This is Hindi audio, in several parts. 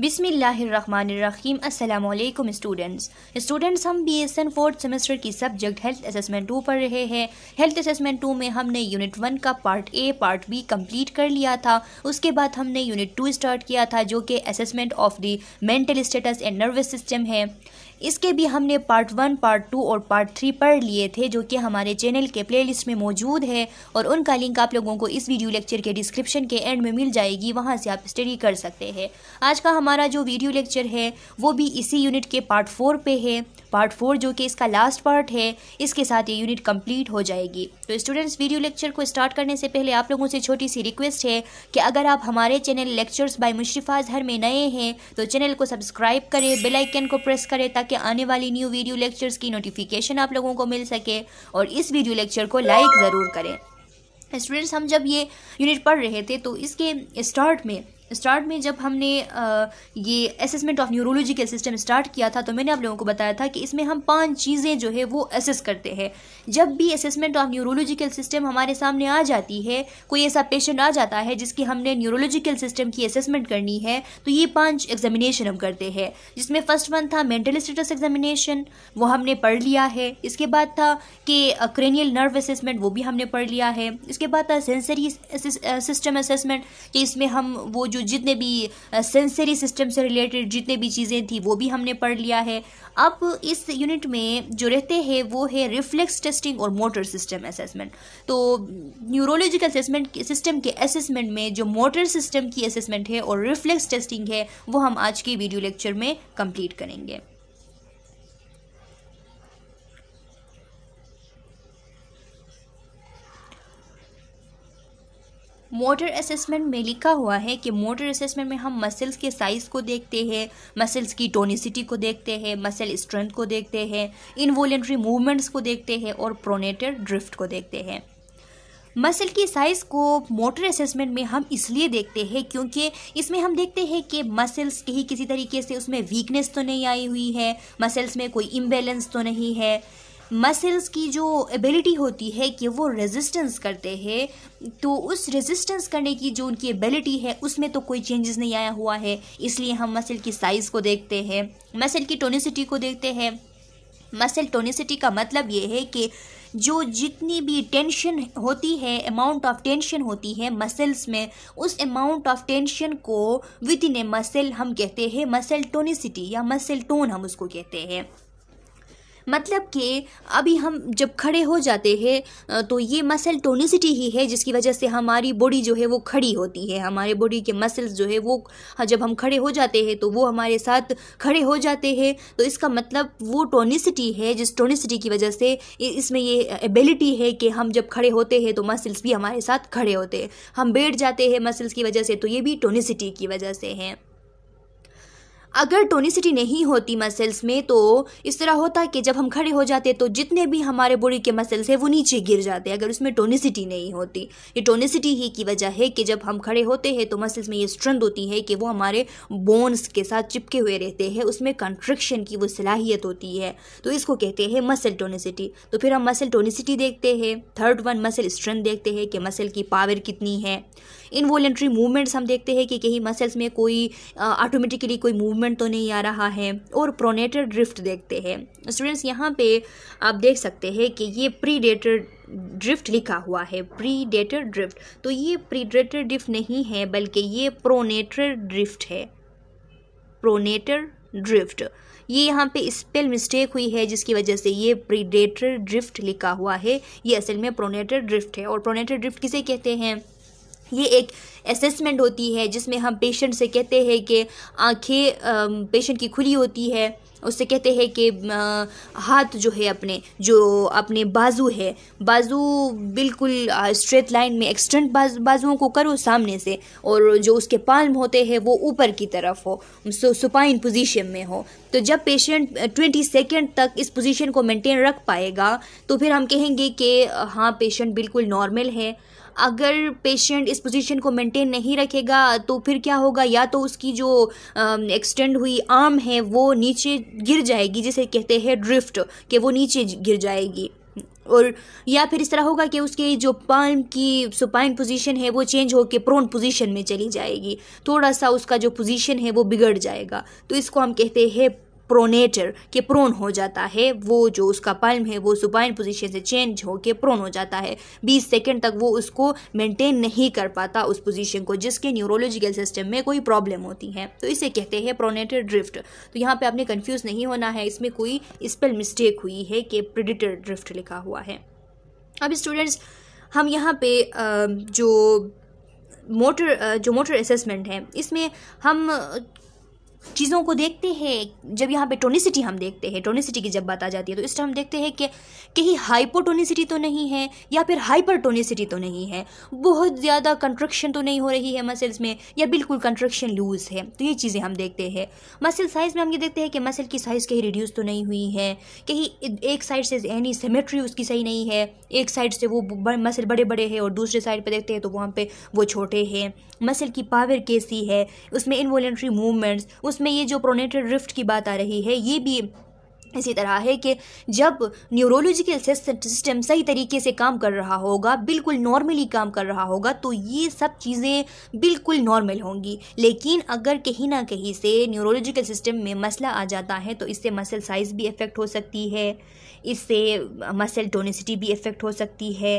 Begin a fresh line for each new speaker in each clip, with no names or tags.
बिसमीम अल्लाम स्टूडेंट्स स्टूडेंट्स हम B S N fourth semester की सब्जेक्ट हेल्थ असेसमेंट टू पढ़ रहे हैं हेल्थ असेसमेंट टू में हमने यूनिट वन का part A part B complete कर लिया था उसके बाद हमने यूनिट टू स्टार्ट किया था जो कि assessment of the mental status and nervous system है इसके भी हमने पार्ट वन पार्ट टू और पार्ट थ्री पढ़ लिए थे जो कि हमारे चैनल के प्लेलिस्ट में मौजूद है और उनका लिंक आप लोगों को इस वीडियो लेक्चर के डिस्क्रिप्शन के एंड में मिल जाएगी वहाँ से आप स्टडी कर सकते हैं आज का हमारा जो वीडियो लेक्चर है वो भी इसी यूनिट के पार्ट फोर पे है पार्ट फोर जो कि इसका लास्ट पार्ट है इसके साथ ये यूनिट कंप्लीट हो जाएगी तो स्टूडेंट्स वीडियो लेक्चर को स्टार्ट करने से पहले आप लोगों से छोटी सी रिक्वेस्ट है कि अगर आप हमारे channel lectures by Musharrafa Azhar में नए हैं तो चैनल को सब्सक्राइब करें बेलाइकन को प्रेस करें ताकि ताकि आने वाली न्यू वीडियो लेक्चर्स की नोटिफिकेशन आप लोगों को मिल सके और इस वीडियो लेक्चर को लाइक ज़रूर करें स्टूडेंट्स हम जब ये यूनिट पढ़ रहे थे तो इसके स्टार्ट में स्टार्ट में जब हमने ये असेसमेंट ऑफ न्यूरोलॉजी के सिस्टम स्टार्ट किया था तो मैंने आप लोगों को बताया था कि इसमें हम पांच चीज़ें जो है वो असेस करते हैं जब भी असेसमेंट ऑफ न्यूरोलॉजिकल सिस्टम हमारे सामने आ जाती है कोई ऐसा पेशेंट आ जाता है जिसकी हमने न्यूरोलॉजिकल सिस्टम की असेसमेंट करनी है तो ये पांच एग्जामिनेशन हम करते हैं जिसमें फर्स्ट वन था मेंटल स्टेटस एग्जामिनेशन वो हमने पढ़ लिया है इसके बाद था कि क्रेनियल नर्व असेसमेंट वो भी हमने पढ़ लिया है इसके बाद था सेंसरी सिस्टम असेसमेंट कि इसमें हम वो जो जितने भी सेंसरी सिस्टम से रिलेटेड जितने भी चीज़ें थी वो भी हमने पढ़ लिया है अब इस यूनिट में जो रहते हैं वो है रिफ्लेक्स टेस्टिंग और मोटर सिस्टम असेसमेंट तो न्यूरोलॉजिकल असेसमेंट सिस्टम के असेसमेंट में जो मोटर सिस्टम की असेसमेंट है और रिफ्लेक्स टेस्टिंग है वो हम आज के वीडियो लेक्चर में कंप्लीट करेंगे मोटर असेसमेंट में लिखा हुआ है कि मोटर असेसमेंट में हम मसल्स के साइज़ को देखते हैं मसल्स की टोनिसिटी को देखते हैं मसल स्ट्रेंथ को देखते हैं इनवोलेंट्री मूवमेंट्स को देखते हैं और प्रोनेटर ड्रिफ्ट को देखते हैं मसल की साइज़ को मोटर असेसमेंट में हम इसलिए देखते हैं क्योंकि इसमें हम देखते हैं कि मसल्स कहीं किसी तरीके से उसमें वीकनेस तो नहीं आई हुई है मसल्स में कोई इम्बेलेंस तो नहीं है मसल्स की जो एबिलिटी होती है कि वो रेजिस्टेंस करते हैं तो उस रेजिस्टेंस करने की जो उनकी एबिलिटी है उसमें तो कोई चेंजेस नहीं आया हुआ है इसलिए हम मसल की साइज़ को देखते हैं मसल की टोनिसिटी को देखते हैं मसल टोनिसिटी का मतलब ये है कि जो जितनी भी टेंशन होती है अमाउंट ऑफ टेंशन होती है मसल्स में उस अमाउंट ऑफ टेंशन को विद इन ए मसल हम कहते हैं मसल टोनिसिटी या मसल टोन हम उसको कहते हैं मतलब कि अभी हम जब खड़े हो जाते हैं तो ये मसल टोनिसिटी ही है जिसकी वजह से हमारी बॉडी जो है वो खड़ी होती है हमारे बॉडी के मसल्स जो है वो हाँ, जब हम खड़े हो जाते हैं तो वो हमारे साथ खड़े हो जाते हैं तो इसका मतलब वो टोनिसिटी है जिस टोनिसिटी की वजह से इसमें ये एबिलिटी है कि हम जब खड़े होते हैं तो मसल्स भी हमारे साथ खड़े होते हैं हम बैठ जाते हैं मसल्स की वजह से तो ये भी टोनिसिटी की वजह से हैं अगर टोनिसिटी नहीं होती मसल्स में तो इस तरह होता कि जब हम खड़े हो जाते तो जितने भी हमारे बॉडी के मसल्स हैं वो नीचे गिर जाते हैं अगर उसमें टोनिसिटी नहीं होती ये टोनिसिटी ही की वजह है कि जब हम खड़े होते हैं तो मसल्स में ये स्ट्रेंथ होती है कि वो हमारे बोन्स के साथ चिपके हुए रहते हैं उसमें कंट्रेक्शन की वो सलाहियत होती है तो इसको कहते हैं मसल टोनिसिटी तो फिर हम मसल टोनिसिटी देखते हैं थर्ड वन मसल स्ट्रेंथ देखते हैं कि मसल की पावर कितनी है इनवॉलेंट्री मूवमेंट्स हम देखते हैं कि कहीं मसल्स में कोई ऑटोमेटिकली कोई मूवमेंट तो नहीं आ रहा है और प्रोनेटर ड्रिफ्ट देखते हैं स्टूडेंट्स यहाँ पे आप देख सकते हैं कि ये प्री डेटर ड्रिफ्ट लिखा हुआ है प्री डेटर ड्रिफ्ट तो ये प्री डेटर ड्रिफ्ट नहीं है बल्कि ये प्रोनेटर ड्रिफ्ट है प्रोनेटर ड्रिफ्ट ये यहाँ पे स्पेल मिस्टेक हुई है जिसकी वजह से ये प्रीडेटर ड्रिफ्ट लिखा हुआ है ये असल में प्रोनेटर ड्रिफ्ट है और प्रोनेटर ड्रिफ्ट किसे कहते हैं ये एक असेसमेंट होती है जिसमें हम पेशेंट से कहते हैं कि आंखें पेशेंट की खुली होती है उससे कहते हैं कि हाथ जो है अपने जो अपने बाजू है बाजू बिल्कुल स्ट्रेट लाइन में एक्सटेंट बाज, बाजुओं को करो सामने से और जो उसके पाल्म होते हैं वो ऊपर की तरफ हो सु, सुपाइन पोजीशन में हो तो जब पेशेंट ट्वेंटी सेकेंड तक इस पोजीशन को मेंटेन रख पाएगा तो फिर हम कहेंगे कि हाँ पेशेंट बिल्कुल नॉर्मल है अगर पेशेंट इस पोजीशन को मेंटेन नहीं रखेगा तो फिर क्या होगा या तो उसकी जो एक्सटेंड हुई आर्म है वो नीचे गिर जाएगी जिसे कहते हैं ड्रिफ्ट कि वो नीचे गिर जाएगी और या फिर इस तरह होगा कि उसके जो पाल्म की सुपाइन पोजीशन है वो चेंज होकर प्रोन पोजीशन में चली जाएगी थोड़ा सा उसका जो पोजीशन है वो बिगड़ जाएगा तो इसको हम कहते हैं प्रोनेटर के प्रोन हो जाता है वो जो उसका पल्म है वो सुपाइन पोजीशन से चेंज होकर प्रोन हो जाता है 20 सेकंड तक वो उसको मेंटेन नहीं कर पाता उस पोजीशन को जिसके न्यूरोलॉजिकल सिस्टम में कोई प्रॉब्लम होती है तो इसे कहते हैं प्रोनेटर ड्रिफ्ट तो यहाँ पर आपने कन्फ्यूज़ नहीं होना है इसमें कोई स्पेल मिस्टेक हुई है कि प्रिडिटर ड्रिफ्ट लिखा हुआ है अब स्टूडेंट्स हम यहाँ पे जो मोटर जो मोटर असेसमेंट है इसमें हम चीज़ों को देखते हैं जब यहाँ पे टोनिसिटी हम देखते हैं टोनिसिटी की जब बात आ जाती है तो इस टाइम हम देखते हैं कि कहीं हाइपोटोनिसिटी तो नहीं है या फिर हाइपरटोनिसिटी तो नहीं है बहुत ज़्यादा कंट्रक्शन तो नहीं हो रही है मसल्स में या बिल्कुल कंट्रक्शन लूज़ है तो ये चीज़ें हम देखते हैं मसल साइज़ में हम ये देखते हैं कि मसल की साइज़ कहीं रिड्यूस तो नहीं हुई है कहीं एक साइड से एनी सेमेट्री उसकी सही नहीं है एक साइड से वो मसल बड़े बड़े हैं और दूसरे साइड पर देखते हैं तो वहाँ पर वो छोटे हैं मसल की पावर कैसी है उसमें इन्वॉलेंट्री मूवमेंट्स उसमें ये जो प्रोनेटेड रिफ्ट की बात आ रही है ये भी इसी तरह है कि जब न्यूरोलॉजिकल सिस्टम सही तरीके से काम कर रहा होगा बिल्कुल नॉर्मली काम कर रहा होगा तो ये सब चीज़ें बिल्कुल नॉर्मल होंगी लेकिन अगर कहीं ना कहीं से न्यूरोलॉजिकल सिस्टम में मसला आ जाता है तो इससे मसल साइज़ भी इफ़ेक्ट हो सकती है इससे मसल टोनिसिटी भी इफ़ेक्ट हो सकती है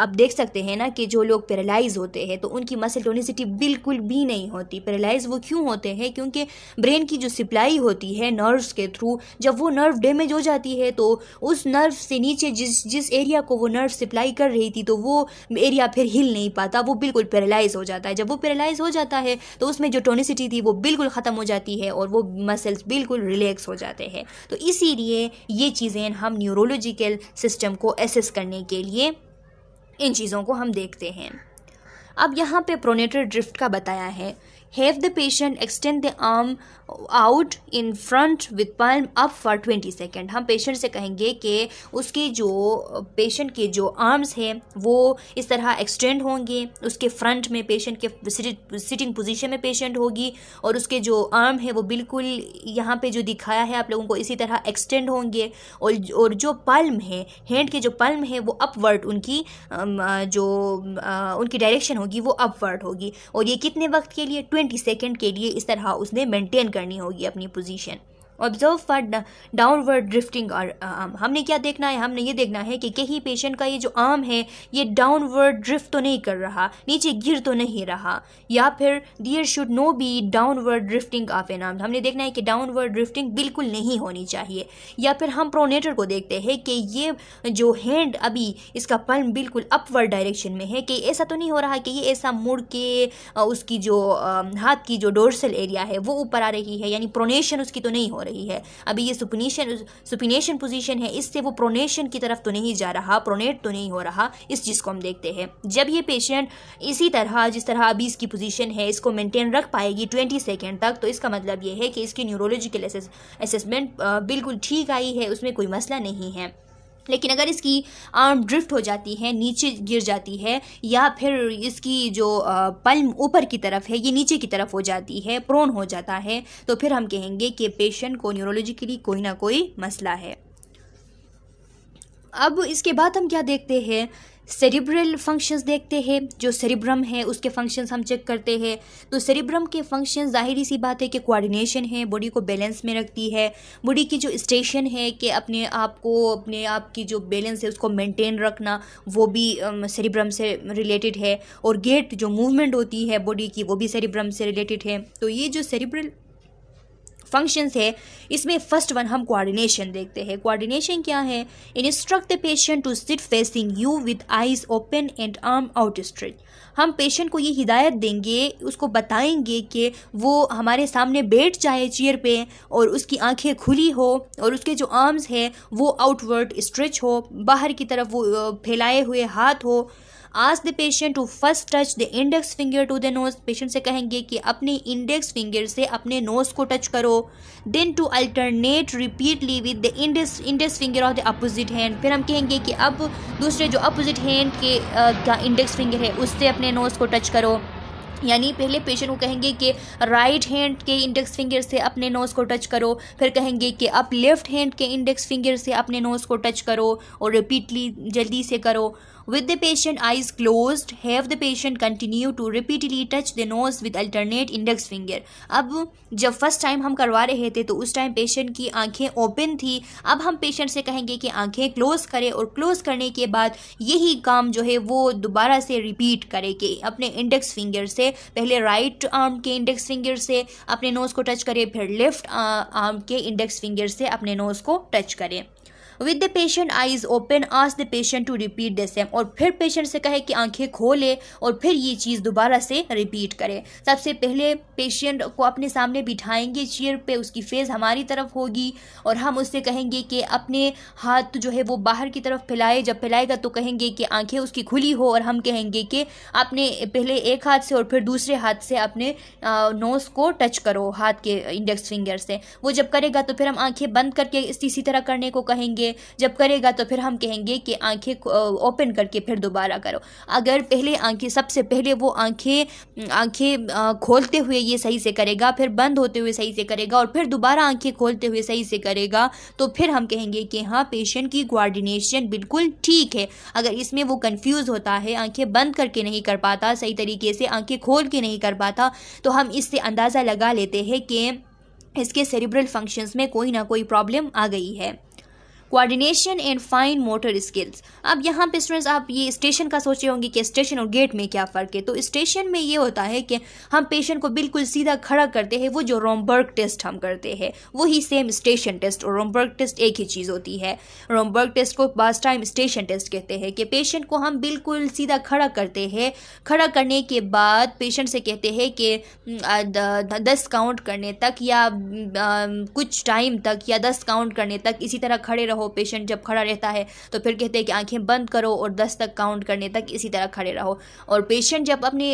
आप देख सकते हैं ना कि जो लोग पैरालाइज होते हैं तो उनकी मसल टोनिसिटी बिल्कुल भी नहीं होती पैरालाइज वो क्यों होते हैं क्योंकि ब्रेन की जो सप्लाई होती है नर्व्स के थ्रू जब वो नर्व डैमेज हो जाती है तो उस नर्व से नीचे जिस जिस एरिया को वो नर्व सप्लाई कर रही थी तो वो एरिया फिर हिल नहीं पाता वो बिल्कुल पैरालाइज हो जाता है जब वो पैरालाइज हो जाता है तो उसमें जो टोनिसिटी थी वो बिल्कुल ख़त्म हो जाती है और वो मसल्स बिल्कुल रिलैक्स हो जाते हैं तो इसीलिए ये चीज़ें हम न्यूरोलॉजिकल सिस्टम को एसेस करने के लिए इन चीज़ों को हम देखते हैं अब यहाँ पे प्रोनेटर ड्रिफ्ट का बताया है have the patient extend the arm out in front with palm up for twenty second हम पेशेंट से कहेंगे कि उसके जो पेशेंट के जो आर्म्स हैं वो इस तरह एक्सटेंड होंगे उसके फ्रंट में पेशेंट के सिटिंग पोजिशन में पेशेंट होगी और उसके जो आर्म है वो बिल्कुल यहाँ पर जो दिखाया है आप लोगों को इसी तरह एक्सटेंड होंगे और जो पल्म है हैंड के जो पल्म है वो अपवर्ड उनकी um, uh, जो uh, उनकी डायरेक्शन होगी वो अपवर्ड होगी और ये कितने वक्त के लिए ट्वेंटी सेकेंड के लिए इस तरह उसने मेंटेन करनी होगी अपनी position observe for downward drifting और आर्म हमने क्या देखना है हमने ये देखना है कि कहीं पेशेंट का ये जो आर्म है ये डाउनवर्ड ड्रिफ्ट तो नहीं कर रहा नीचे गिर तो नहीं रहा या फिर there should no be downward drifting of an arm हमने देखना है कि डाउनवर्ड ड्रिफ्टिंग बिल्कुल नहीं होनी चाहिए या फिर हम प्रोनेटर को देखते हैं कि ये जो हैंड अभी इसका पल्म बिल्कुल अपवर्ड डायरेक्शन में है कि ऐसा तो नहीं हो रहा कि ये ऐसा मुड़ के उसकी जो हाथ की जो डोर्सल एरिया है वो ऊपर आ रही है यानी प्रोनेशन उसकी तो नहीं हो रही है अभी ये सुपनेशन सुपिनेशन पोजीशन है इससे वो प्रोनेशन की तरफ तो नहीं जा रहा प्रोनेट तो नहीं हो रहा इस चीज़ को हम देखते हैं जब ये पेशेंट इसी तरह जिस तरह अभी इसकी पोजीशन है इसको मेंटेन रख पाएगी ट्वेंटी सेकेंड तक तो इसका मतलब ये है कि इसकी न्यूरोलॉजिकल असेसमेंट बिल्कुल ठीक आई है उसमें कोई मसला नहीं है लेकिन अगर इसकी आर्म ड्रिफ्ट हो जाती है नीचे गिर जाती है या फिर इसकी जो पल्म ऊपर की तरफ है ये नीचे की तरफ हो जाती है प्रोन हो जाता है तो फिर हम कहेंगे कि पेशेंट को न्यूरोलॉजिकली कोई ना कोई मसला है अब इसके बाद हम क्या देखते हैं सेरिब्रल फंक्शंस देखते हैं जो सेरिब्रम है उसके फंक्शंस हम चेक करते हैं तो सेरिब्रम के फंक्शंस जाहिर सी बात है कि कोऑर्डिनेशन है बॉडी को बैलेंस में रखती है बॉडी की जो स्टेशन है कि अपने आप को अपने आप की जो बैलेंस है उसको मेंटेन रखना वो भी सेरिब्रम से रिलेटेड है और गेट जो मूवमेंट होती है बॉडी की वो भी सेरिब्रम से रिलेटेड है तो ये जो सेरिब्रल फंक्शंस है इसमें फर्स्ट वन हम कोऑर्डिनेशन देखते हैं कोऑर्डिनेशन क्या है instruct the patient to sit facing you with eyes open and arm out stretch हम पेशेंट को ये हिदायत देंगे उसको बताएंगे कि वो हमारे सामने बैठ जाए चेयर पे और उसकी आंखें खुली हो और उसके जो आर्म्स हैं वो आउटवर्ड स्ट्रेच हो बाहर की तरफ वो फैलाए हुए हाथ हो ask the patient to first touch the index finger to the nose patient से कहेंगे कि अपने इंडेक्स फिंगर से अपने नोज को टच करो then to alternate repeatedly with the index index finger of the opposite hand फिर हम कहेंगे कि अब दूसरे जो अपोजिट हैंड के का इंडेक्स फिंगर है उससे अपने नोज को टच करो यानी पहले पेशेंट को कहेंगे कि राइट हैंड के इंडेक्स फिंगर से अपने नोज़ को टच करो फिर कहेंगे कि अब लेफ़्ट हैंड के इंडेक्स फिंगर से अपने नोज़ को टच करो और रिपीटली जल्दी से करो with the patient eyes close have the patient continue to repeatedly touch the nose with alternate index finger अब जब फर्स्ट टाइम हम करवा रहे थे तो उस टाइम पेशेंट की आंखें ओपन थी अब हम पेशेंट से कहेंगे कि आंखें क्लोज करें और क्लोज करने के बाद यही काम जो है वो दोबारा से रिपीट करे कि अपने इंडेक्स फिंगर से पहले राइट आर्म के इंडेक्स फिंगर से अपने नोज़ को टच करें फिर लेफ्ट आर्म के इंडेक्स फिंगर से अपने नोज़ को टच करें with the patient eyes open ask the patient to repeat the same और फिर पेशेंट से कहे कि आंखें खोले और फिर ये चीज़ दोबारा से रिपीट करे सबसे पहले पेशेंट को अपने सामने बिठाएंगे चेयर पे उसकी फेस हमारी तरफ होगी और हम उससे कहेंगे कि अपने हाथ जो है वो बाहर की तरफ फैलाए जब फैलाएगा तो कहेंगे कि आंखें उसकी खुली हो और हम कहेंगे कि अपने पहले एक हाथ से और फिर दूसरे हाथ से अपने नोज़ को टच करो हाथ के इंडेक्स फिंगर से वो जब करेगा तो फिर हम आंखें बंद करके इसी तरह करने को कहेंगे चाहिए जब करेगा तो फिर हम कहेंगे कि आंखें ओपन करके फिर दोबारा करो अगर पहले आंखें सबसे पहले वो आंखें आंखें खोलते हुए ये सही से करेगा फिर बंद होते हुए सही से करेगा और फिर दोबारा आंखें खोलते हुए सही से करेगा तो फिर हम कहेंगे कि हाँ पेशेंट की कोआर्डिनेशन बिल्कुल ठीक है अगर इसमें वो कन्फ्यूज होता है आंखें बंद करके नहीं कर पाता सही तरीके से आंखें खोल के नहीं कर पाता तो हम इससे अंदाज़ा लगा लेते हैं कि इसके सेरिब्रल फंक्शंस में कोई ना कोई प्रॉब्लम आ गई है coordination and fine motor skills अब यहाँ पे स्टूडेंट्स आप ये स्टेशन का सोचे होंगे कि स्टेशन और गेट में क्या फ़र्क है तो स्टेशन में ये होता है कि हम पेशेंट को बिल्कुल सीधा खड़ा करते हैं वो जो रोमबर्ग टेस्ट हम करते हैं वही सेम स्टेशन टेस्ट और रोमबर्ग टेस्ट एक ही चीज़ होती है रोमबर्ग टेस्ट को बास टाइम स्टेशन टेस्ट कहते हैं कि पेशेंट को हम बिल्कुल सीधा खड़ा करते हैं खड़ा करने के बाद पेशेंट से कहते हैं कि दस काउंट करने तक या कुछ टाइम तक या दस काउंट करने तक इसी तरह खड़े रहो पेशेंट जब खड़ा रहता है तो फिर कहते हैं कि आंखें बंद करो और दस तक काउंट करने तक इसी तरह खड़े रहो और पेशेंट जब अपनी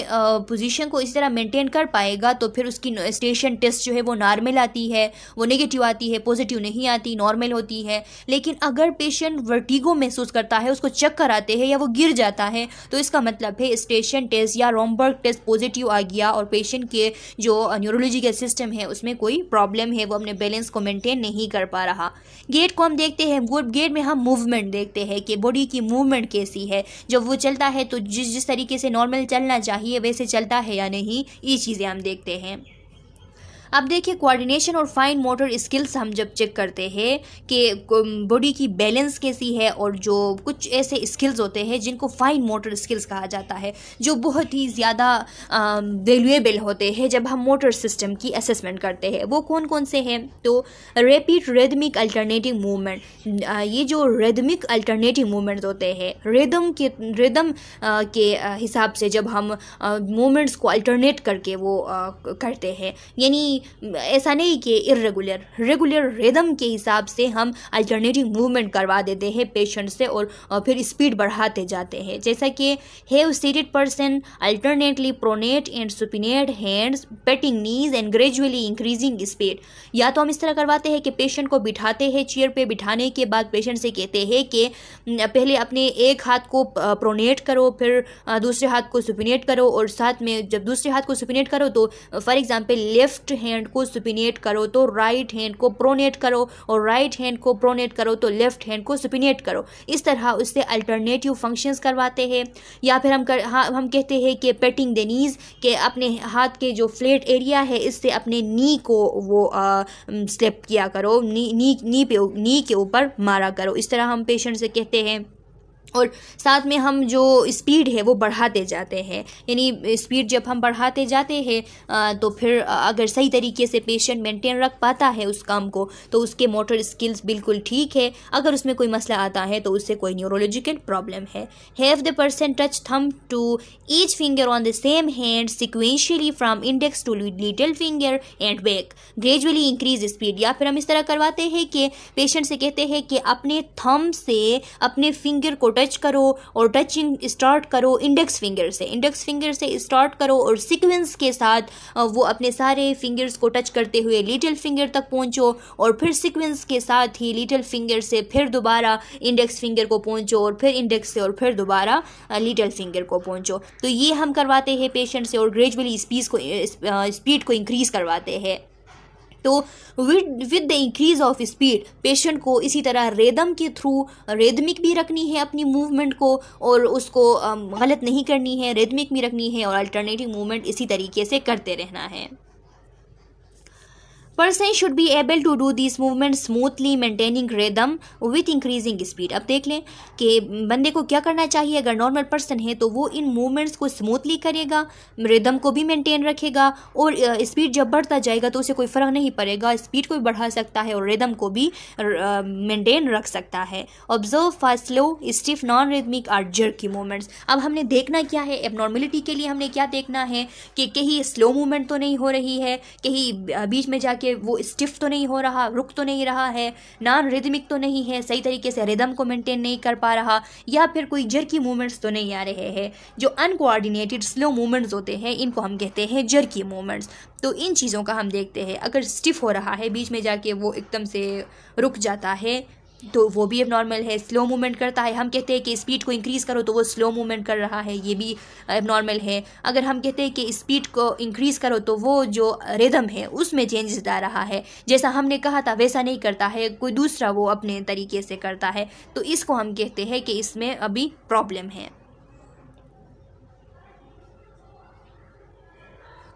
पोजीशन को इसी तरह मेंटेन कर पाएगा तो फिर उसकी स्टेशन टेस्ट जो है वो नॉर्मल आती है वो नेगेटिव आती है पॉजिटिव नहीं आती नॉर्मल होती है लेकिन अगर पेशेंट वर्टिगो महसूस करता है उसको चक्कर आते हैं या वो गिर जाता है तो इसका मतलब है स्टेशन टेस्ट या रोमबर्ग टेस्ट पॉजिटिव आ गया और पेशेंट के जो न्यूरोलॉजी के सिस्टम है उसमें कोई प्रॉब्लम है वो अपने बैलेंस को मेंटेन नहीं कर पा रहा गेट को हम देखते हैं हैं गुड गेट में हम मूवमेंट देखते हैं कि बॉडी की मूवमेंट कैसी है जब वो चलता है तो जिस जिस तरीके से नॉर्मल चलना चाहिए वैसे चलता है या नहीं ये चीज़ें हम देखते हैं अब देखिए कोऑर्डिनेशन और फाइन मोटर स्किल्स हम जब चेक करते हैं कि बॉडी um, की बैलेंस कैसी है और जो कुछ ऐसे स्किल्स होते हैं जिनको फाइन मोटर स्किल्स कहा जाता है जो बहुत ही ज़्यादा वैल्यूएबल um, होते हैं जब हम मोटर सिस्टम की असेसमेंट करते हैं वो कौन कौन से हैं तो रेपिड रेदमिक अल्टरनेटिव मूवमेंट ये जो रेदमिक अल्टरनेटिव मूवमेंट होते हैं रिदम के रिदम के हिसाब से जब हम मूवमेंट्स को अल्टरनेट करके वो करते हैं यानी ऐसा नहीं कि इरेगुलर रेगुलर रिदम के हिसाब से हम अल्टरनेटिव मूवमेंट करवा देते हैं पेशेंट से और फिर स्पीड बढ़ाते जाते हैं जैसा कि have seated person alternately pronate and supinate hands patting knees and gradually increasing speed या तो हम इस तरह करवाते हैं कि पेशेंट को बिठाते हैं चेयर पर बिठाने के बाद पेशेंट से कहते हैं कि पहले अपने एक हाथ को प्रोनेट करो फिर दूसरे हाथ को सुपिनेट करो और साथ में जब दूसरे हाथ को सुपिनेट करो तो for example left hand hand को सुपिनेट करो तो राइट हैंड को प्रोनेट करो और राइट हैंड को प्रोनेट करो तो लेफ्ट हैंड को सुपिनेट करो इस तरह उससे अल्टरनेटिव फंक्शंस करवाते हैं या फिर हम कर हाँ हम कहते हैं कि पेटिंग द नीज़ के अपने हाथ के जो फ्लेट एरिया है इससे अपने नी को वो स्टेप किया करो नी नी नी पे नी के ऊपर मारा करो इस तरह हम पेशेंट से कहते हैं और साथ में हम जो स्पीड है वो बढ़ाते जाते हैं यानी स्पीड जब हम बढ़ाते जाते हैं तो फिर अगर सही तरीके से पेशेंट मेंटेन रख पाता है उस काम को तो उसके मोटर स्किल्स बिल्कुल ठीक है अगर उसमें कोई मसला आता है तो उससे कोई न्यूरोलॉजिकल प्रॉब्लम है have the person touch thumb to each finger on the same hand sequentially from index to little finger and back gradually increase speed या फिर हम इस तरह करवाते हैं कि पेशेंट से कहते हैं कि अपने थम से अपने फिंगर को टच करो और टचिंग स्टार्ट करो इंडेक्स फिंगर से इंडेक्स फिंगर से स्टार्ट करो और सिक्वेंस के साथ वो अपने सारे फिंगर्स को टच करते हुए लिटिल फिंगर तक पहुंचो और फिर सिक्वेंस के साथ ही लिटिल फिंगर से फिर दोबारा इंडेक्स फिंगर को पहुंचो और फिर इंडेक्स से और फिर दोबारा लिटिल फिंगर को पहुंचो तो ये हम करवाते हैं पेशेंट से और ग्रेजुअली स्पीड को स्पीड को इंक्रीज़ करवाते हैं तो with with the increase of speed patient को इसी तरह रेदम के थ्रू रेदमिक भी रखनी है अपनी मूवमेंट को और उसको um, गलत नहीं करनी है रेदमिक भी रखनी है और अल्टरनेटिव मूवमेंट इसी तरीके से करते रहना है person should be able to do this movement smoothly maintaining rhythm with increasing speed अब देख लें कि बंदे को क्या करना चाहिए अगर नॉर्मल पर्सन है तो वो इन मूवमेंट्स को स्मूथली करेगा रिदम को भी मेंटेन रखेगा और स्पीड जब बढ़ता जाएगा तो उसे कोई फ़र्क नहीं पड़ेगा स्पीड को भी बढ़ा सकता है और रिदम को भी मेंटेन रख सकता है observe fast slow stiff non rhythmic or jerk की मूवमेंट्स अब हमने देखना क्या है एबनॉर्मेलिटी के लिए हमने क्या देखना है कि कहीं स्लो मूवमेंट तो नहीं हो रही है कहीं बीच में जाके कि वो स्टिफ तो नहीं हो रहा रुक तो नहीं रहा है नॉन रिदमिक तो नहीं है सही तरीके से रिदम को मेंटेन नहीं कर पा रहा या फिर कोई जर्की मूवमेंट्स तो नहीं आ रहे हैं जो अनकोआर्डिनेटेड स्लो मूवमेंट्स होते हैं इनको हम कहते हैं जर्की मूवमेंट्स तो इन चीज़ों का हम देखते हैं अगर स्टिफ हो रहा है बीच में जाके वो एकदम से रुक जाता है तो वो भी अब नॉर्मल है स्लो मूवमेंट करता है हम कहते हैं कि स्पीड को इंक्रीज़ करो तो वो स्लो मूवमेंट कर रहा है ये भी अब नॉर्मल है अगर हम कहते हैं कि स्पीड को इंक्रीज़ करो तो वो जो रिदम है उसमें चेंजेस आ रहा है जैसा हमने कहा था वैसा नहीं करता है कोई दूसरा वो अपने तरीके से करता है तो इसको हम कहते हैं कि इसमें अभी प्रॉब्लम है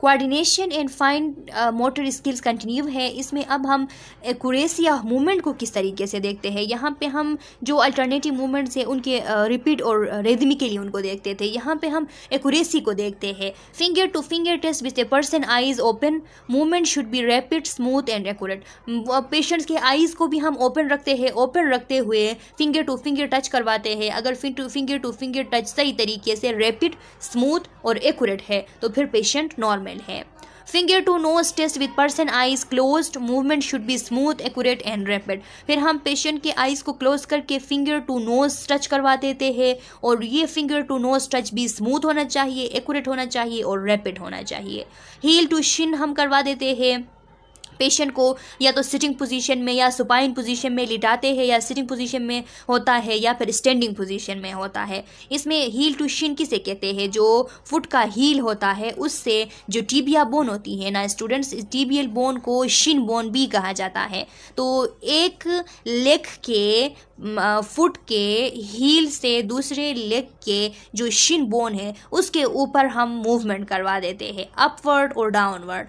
coordination and fine motor skills continue है इसमें अब हम एक्यूरेसी या मूवमेंट को किस तरीके से देखते हैं यहाँ पे हम जो अल्टरनेटिव मूवमेंट्स हैं उनके रिपीट uh, और रेदमी uh, के लिए उनको देखते थे यहाँ पे हम एक्यूरेसी को देखते हैं finger to finger test with a person eyes open movement should be rapid smooth and accurate patients के आईज को भी हम ओपन रखते हैं ओपन रखते हुए फिंगर टू फिंगर टच करवाते हैं अगर to finger to finger touch सही तरीके से रैपिड स्मूथ और एक्यूरेट है तो फिर पेशेंट नॉर्मल स्टाइल है finger to nose test with person eyes close movement should be smooth accurate and rapid फिर हम पेशेंट के आईज को क्लोज करके फिंगर टू नोज टच करवा देते हैं और ये फिंगर टू नोज टच भी स्मूथ होना चाहिए एक्यूरेट होना चाहिए और रैपिड होना चाहिए हील टू शिन हम करवा देते हैं पेशेंट को या तो सिटिंग पोजीशन में या सुपाइन पोजीशन में लिटाते हैं या सिटिंग पोजीशन में होता है या फिर स्टैंडिंग पोजीशन में होता है इसमें हील टू शिन किसे कहते हैं जो फुट का हील होता है उससे जो टीबिया बोन होती है ना स्टूडेंट्स टीबियल बोन को शिन बोन भी कहा जाता है तो एक लेग के फुट के हील से दूसरे लेग के जो शिन बोन है उसके ऊपर हम मूवमेंट करवा देते हैं अपवर्ड और डाउनवर्ड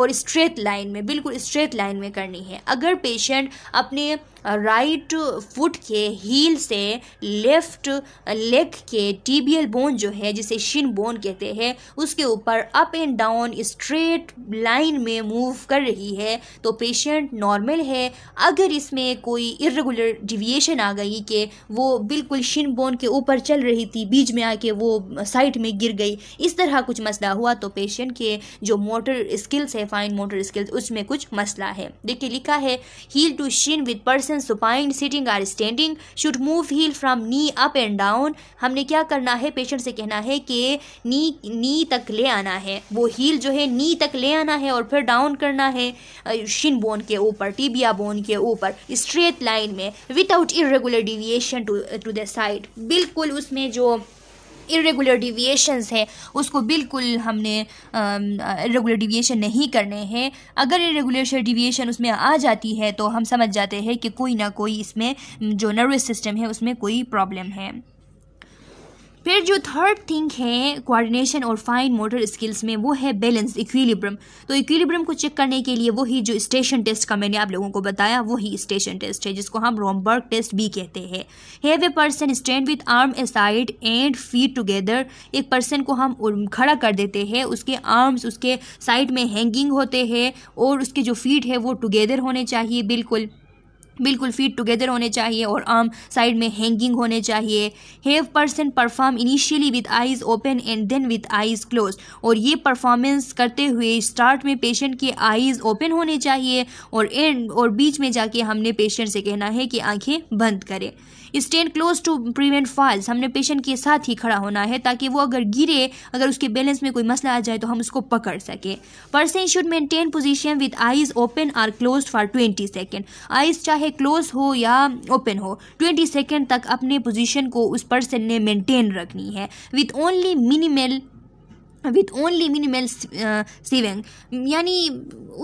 और स्ट्रेट लाइन में बिल्कुल बिल्कुल स्ट्रेट लाइन में करनी है अगर पेशेंट अपने राइट फुट के हील से लेफ्ट लेग के टीबियल बोन जो है जिसे शिन बोन कहते हैं उसके ऊपर up and down straight line में मूव कर रही है तो पेशेंट नॉर्मल है अगर इसमें कोई इरेगुलर डिविएशन आ गई कि वो बिल्कुल शिन बोन के ऊपर चल रही थी बीच में आके वो साइड में गिर गई इस तरह कुछ मसला हुआ तो पेशेंट के जो मोटर स्किल्स है फाइन मोटर स्किल्स उसमें कुछ मसला है देखिए लिखा है heel to shin with person and supine sitting or standing should move heel from knee up and down हमने क्या करना है पेशेंट से कहना है कि नी नी तक ले आना है वो हील जो है नी तक ले आना है और फिर डाउन करना है शिन बोन के ऊपर टीबिया बोन के ऊपर स्ट्रेट लाइन में without irregular deviation to to the side बिल्कुल उसमें जो इरेगुलर डिविएशंस है उसको बिल्कुल हमने इरेगुलर डिविएशन नहीं करने हैं अगर इरेगुलर डिविएशन उसमें आ जाती है तो हम समझ जाते हैं कि कोई ना कोई इसमें जो नर्वस सिस्टम है उसमें कोई प्रॉब्लम है फिर जो थर्ड थिंग है कोऑर्डिनेशन और फाइन मोटर स्किल्स में वो है बैलेंस इक्विलिब्रम तो इक्विलिब्रम को चेक करने के लिए वही जो स्टेशन टेस्ट का मैंने आप लोगों को बताया वही स्टेशन टेस्ट है जिसको हम रोमबर्ग टेस्ट भी कहते हैं have a person stand with arm a side and feet together एक पर्सन को हम खड़ा कर देते हैं उसके आर्म्स उसके साइड में हैंगिंग होते हैं और उसके जो फीट है वो टुगेदर होने चाहिए बिल्कुल बिल्कुल फिट टुगेदर होने चाहिए और आर्म साइड में हैंगिंग होने चाहिए have person perform initially with eyes open and then with eyes close और ये परफॉर्मेंस करते हुए स्टार्ट में पेशेंट के आइज ओपन होने चाहिए और एंड और बीच में जाके हमने पेशेंट से कहना है कि आंखें बंद करें stand close to prevent falls हमने पेशेंट के साथ ही खड़ा होना है ताकि वो अगर गिरे अगर उसके बैलेंस में कोई मसला आ जाए तो हम उसको पकड़ सकें person should maintain position with eyes open or close for twenty second eyes चाहे क्लोज हो या ओपन हो ट्वेंटी सेकेंड तक अपने पोजीशन को उस पर्सन ने मेंटेन रखनी है with only minimal with only minimal swaying यानी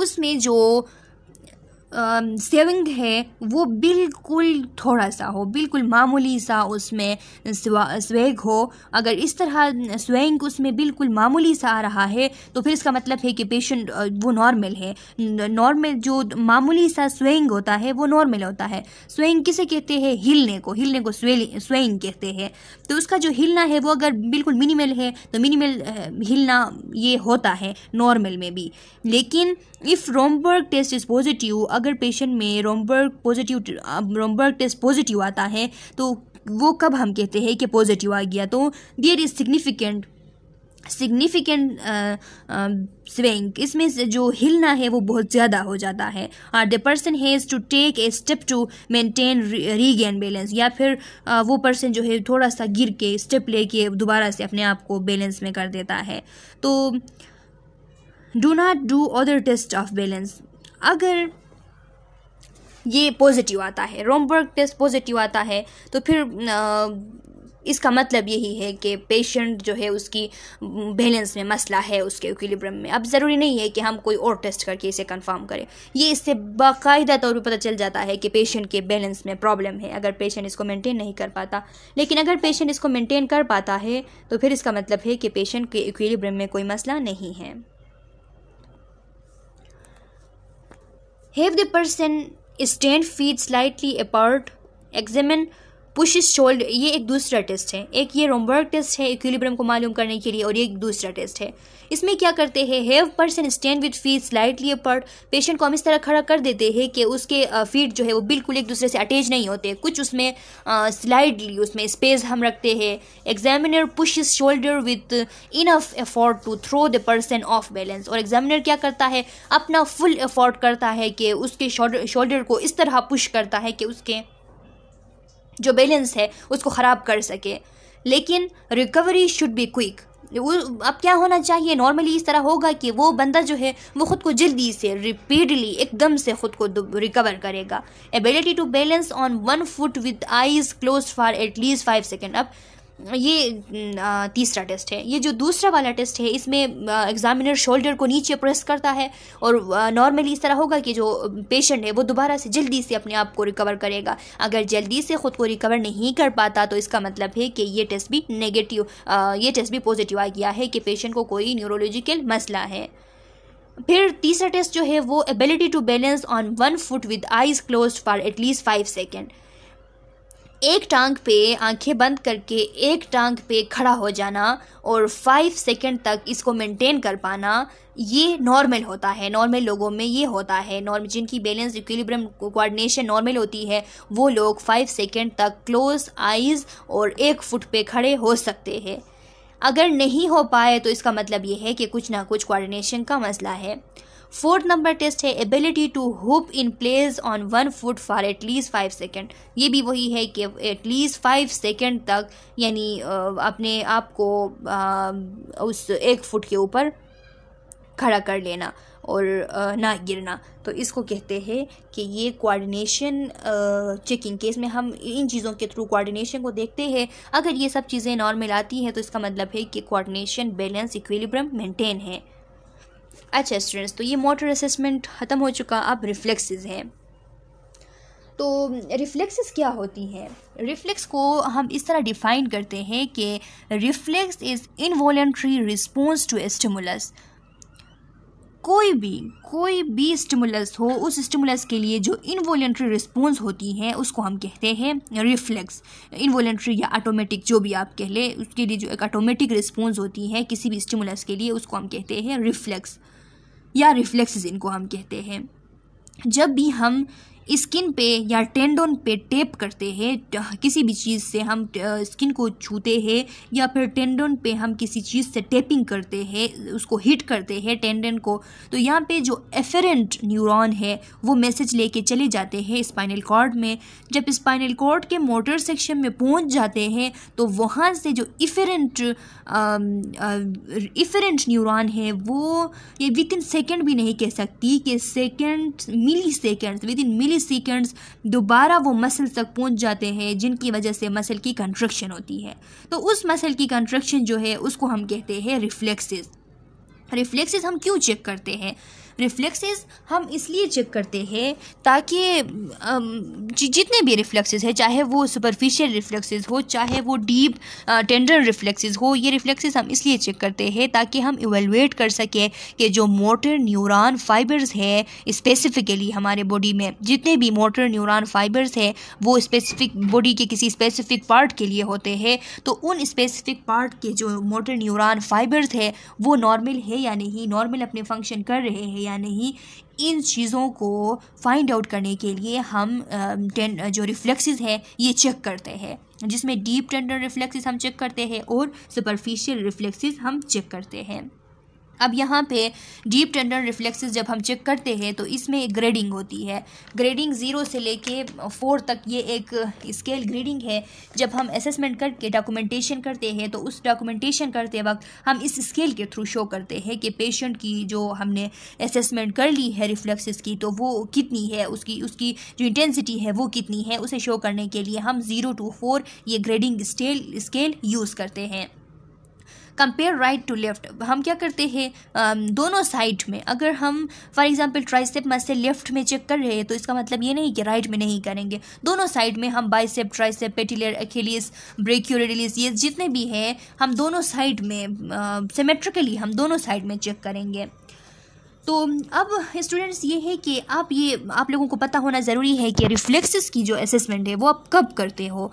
उसमें जो सेविंग है वो बिल्कुल थोड़ा सा हो बिल्कुल मामूली सा उसमें स्वेग हो अगर इस तरह स्वेंग उसमें बिल्कुल मामूली सा आ रहा है तो फिर इसका मतलब है कि पेशेंट वो नॉर्मल है नॉर्मल जो मामूली सा स्वेंग होता है वो नॉर्मल होता है स्वेंग किसे कहते हैं हिलने को हिलने को स्वेंग कहते हैं तो उसका जो हिलना है वो अगर बिल्कुल मिनिमल है तो मिनिमल हिलना ये होता है नॉर्मल में भी लेकिन if Romberg test is positive अगर पेशेंट में Romberg positive Romberg test positive आता है तो वो कब हम कहते हैं कि पॉजिटिव आ गया तो there is significant significant swing इसमें से जो हिलना है वो बहुत ज़्यादा हो जाता है और the person has to take a step to maintain regain balance या फिर uh, वो पर्सन जो है थोड़ा सा गिर के स्टेप लेके दोबारा से अपने आप को बैलेंस में कर देता है तो do not do other test of balance अगर ये पॉजिटिव आता है रोमबर्ग टेस्ट पॉजिटिव आता है तो फिर इसका मतलब यही है कि पेशेंट जो है उसकी बैलेंस में मसला है उसके इक्विलिब्रियम में अब ज़रूरी नहीं है कि हम कोई और टेस्ट करके इसे कंफर्म करें ये इससे बाकायदा तौर पर पता चल जाता है कि पेशेंट के बैलेंस में प्रॉब्लम है अगर पेशेंट इसको मेंटेन नहीं कर पाता लेकिन अगर पेशेंट इसको मेंटेन कर पाता है तो फिर इसका मतलब है कि पेशेंट के इक्विलिब्रियम में कोई मसला नहीं है Have the person stand feet slightly apart. Examine push शोल्ड ये एक दूसरा टेस्ट है एक ये रोमवर्क टेस्ट है इक्विलिब्रियम को मालूम करने के लिए और ये एक दूसरा टेस्ट है इसमें क्या करते हैं have person stand with feet slightly apart patient को हम इस तरह खड़ा कर देते हैं कि उसके फीट जो है वो बिल्कुल एक दूसरे से अटैच नहीं होते कुछ उसमें स्लाइडली उसमें स्पेस हम रखते हैं examiner push is shoulder with enough effort to throw the person off balance और एग्जामिनर क्या करता है अपना फुल एफोर्ट करता है कि उसके शोल्डर को इस तरह पुश करता है कि उसके जो बैलेंस है उसको ख़राब कर सके लेकिन रिकवरी शुड बी क्विक अब क्या होना चाहिए नॉर्मली इस तरह होगा कि वो बंदा जो है वो ख़ुद को जल्दी से रिपीडली एकदम से ख़ुद को रिकवर करेगा ability to balance on one foot with eyes close for at least five second अब ये तीसरा टेस्ट है ये जो दूसरा वाला टेस्ट है इसमें एग्ज़ामिनर शोल्डर को नीचे प्रेस करता है और नॉर्मली इस तरह होगा कि जो पेशेंट है वो दोबारा से जल्दी से अपने आप को रिकवर करेगा अगर जल्दी से ख़ुद को रिकवर नहीं कर पाता तो इसका मतलब है कि ये टेस्ट भी नेगेटिव ये टेस्ट भी पॉजिटिव आ गया है कि पेशेंट को कोई न्यूरोलॉजिकल मसला है फिर तीसरा टेस्ट जो है वो ability to balance on one foot with eyes close for at least five second एक टांग पे आंखें बंद करके एक टांग पे खड़ा हो जाना और फाइव सेकेंड तक इसको मेंटेन कर पाना ये नॉर्मल होता है नॉर्मल लोगों में ये होता है नॉर्मल जिनकी बैलेंस इक्विलिब्रियम कोऑर्डिनेशन नॉर्मल होती है वो लोग फाइव सेकेंड तक क्लोज आइज़ और एक फुट पे खड़े हो सकते हैं अगर नहीं हो पाए तो इसका मतलब ये है कि कुछ ना कुछ कोऑर्डिनेशन का मसला है फोर्थ नंबर टेस्ट है ability to hop in place on one foot for at least five second ये भी वही है कि एटलीस्ट फाइव सेकेंड तक यानी अपने आप को उस एक फुट के ऊपर खड़ा कर लेना और ना गिरना तो इसको कहते हैं कि ये कोऑर्डिनेशन चेकिंग केस में हम इन चीज़ों के थ्रू कोऑर्डिनेशन को देखते हैं अगर ये सब चीज़ें नॉर्मल आती हैं तो इसका मतलब है कि कोऑर्डिनेशन बैलेंस इक्विलिब्रम मेंटेन है अच्छा स्टूडेंट्स तो ये मोटर असेसमेंट ख़त्म हो चुका अब रिफ्लेक्सेस हैं तो रिफ्लेक्सेस क्या होती हैं रिफ्लेक्स को हम इस तरह डिफाइन करते हैं कि reflex is involuntary response to stimulus कोई भी कोई भी स्टिमुलस हो उस स्टिमुलस के लिए जो इनवॉलेंट्री रिस्पॉन्स होती हैं उसको हम कहते हैं रिफ्लेक्स इनवॉलेंट्री या ऑटोमेटिक जो भी आप कह लें उसके लिए जो एक ऑटोमेटिक रिस्पॉन्स होती है किसी भी स्टिमुलस के लिए उसको हम कहते हैं रिफ्लेक्स या रिफ्लेक्सेस इनको हम कहते हैं जब भी हम स्किन पे या टेंडोन पे टेप करते हैं किसी भी चीज़ से हम स्किन को छूते हैं या फिर टेंडोन पे हम किसी चीज़ से टेपिंग करते हैं उसको हिट करते हैं टेंडन को तो यहाँ पे जो एफरेंट न्यूरॉन है वो मैसेज लेके चले जाते हैं स्पाइनल कॉर्ड में जब स्पाइनल कॉर्ड के मोटर सेक्शन में पहुँच जाते हैं तो वहाँ से जो इफरेंट इफरेंट न्यूरॉन है वो ये विद इन सेकेंड भी नहीं कह सकती कि second millisecond within milli milliseconds दोबारा वो मसल तक पहुंच जाते हैं जिनकी वजह से मसल की कंट्रक्शन होती है तो उस मसल की कंट्रक्शन जो है उसको हम कहते हैं रिफ्लेक्सेस रिफ्लेक्सेस हम क्यों चेक करते हैं रिफ्लेक्सेस हम इसलिए चेक करते हैं ताकि जितने भी रिफ्लेक्सेस है चाहे वो सुपरफिशियल रिफ्लेक्सेस हो चाहे वो डीप टेंडर रिफ्लेक्सेस हो ये रिफ्लेक्सेस हम इसलिए चेक करते हैं ताकि हम इवेलुएट कर सकें कि जो मोटर न्यूरॉन फाइबर्स है स्पेसिफिकली हमारे बॉडी में जितने भी मोटर न्यूरॉन फाइबर्स है वो स्पेसिफिक बॉडी के किसी स्पेसिफिक पार्ट के लिए होते हैं तो उन स्पेसिफिक पार्ट के जो मोटर न्यूरॉन फाइबर्स है वो नॉर्मल है या नहीं नॉर्मल अपने फंक्शन कर रहे हैं या नहीं इन चीज़ों को फाइंड आउट करने के लिए हम टें जो रिफ्लेक्सेस हैं ये चेक करते हैं जिसमें डीप टेंडर रिफ्लेक्सेस हम चेक करते हैं और सुपरफिशियल रिफ्लेक्सेस हम चेक करते हैं अब यहाँ पे डीप टेंडर रिफ्लेक्सेस जब हम चेक करते हैं तो इसमें एक ग्रेडिंग होती है ग्रेडिंग ज़ीरो से लेके फोर तक ये एक स्केल ग्रेडिंग है जब हम असेसमेंट करके डॉक्यूमेंटेशन करते हैं तो उस डॉक्यूमेंटेशन करते वक्त हम इस स्केल के थ्रू शो करते हैं कि पेशेंट की जो हमने असेसमेंट कर ली है रिफ्लेक्सेस की तो वो कितनी है उसकी उसकी जो इंटेंसिटी है वो कितनी है उसे शो करने के लिए हम ज़ीरो टू फोर ये ग्रेडिंग स्टेल स्केल यूज़ करते हैं कंपेयर राइट टू लेफ्ट हम क्या करते हैं दोनों साइड में अगर हम for example tricep muscle left में चेक कर रहे हैं तो इसका मतलब ये नहीं कि राइट में नहीं करेंगे दोनों साइड में हम बाइसेप ट्राइसेप पेटिलियर एखिलियस ब्रेक्यूरिलिस ये जितने भी हैं हम दोनों साइड में सिमेट्रिकली हम दोनों साइड में चेक करेंगे तो अब स्टूडेंट्स ये है कि आप ये आप लोगों को पता होना ज़रूरी है कि रिफ्लेक्सेस की जो असेसमेंट है वो आप कब करते हो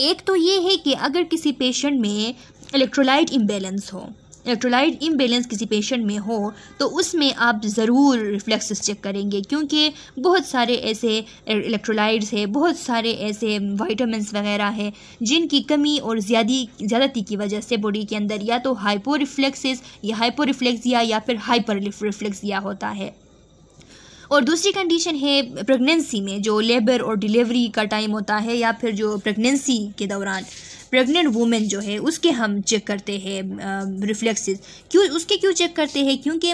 एक तो ये है कि अगर किसी पेशेंट में इलेक्ट्रोलाइट इम्बेलेंस हो इलेक्ट्रोलाइट इम्बेलेंस किसी पेशेंट में हो तो उसमें आप ज़रूर रिफ्लेक्सेस चेक करेंगे क्योंकि बहुत सारे ऐसे इलेक्ट्रोलाइट्स है बहुत सारे ऐसे वाइटामस वगैरह है जिनकी कमी और ज़्यादी ज़्यादती की वजह से बॉडी के अंदर या तो हाइपो रिफ्लेक्सिस या हाइपो रिफ्लेक्सिया या फिर हाइपर रिफ्लेक्सिया होता है और दूसरी कंडीशन है प्रेगनेंसी में जो लेबर और डिलीवरी का टाइम होता है या फिर जो प्रेगनेंसी के दौरान प्रेग्नेंट वूमेन जो है उसके हम चेक करते हैं रिफ्लेक्सेस क्यों उसके क्यों चेक करते हैं क्योंकि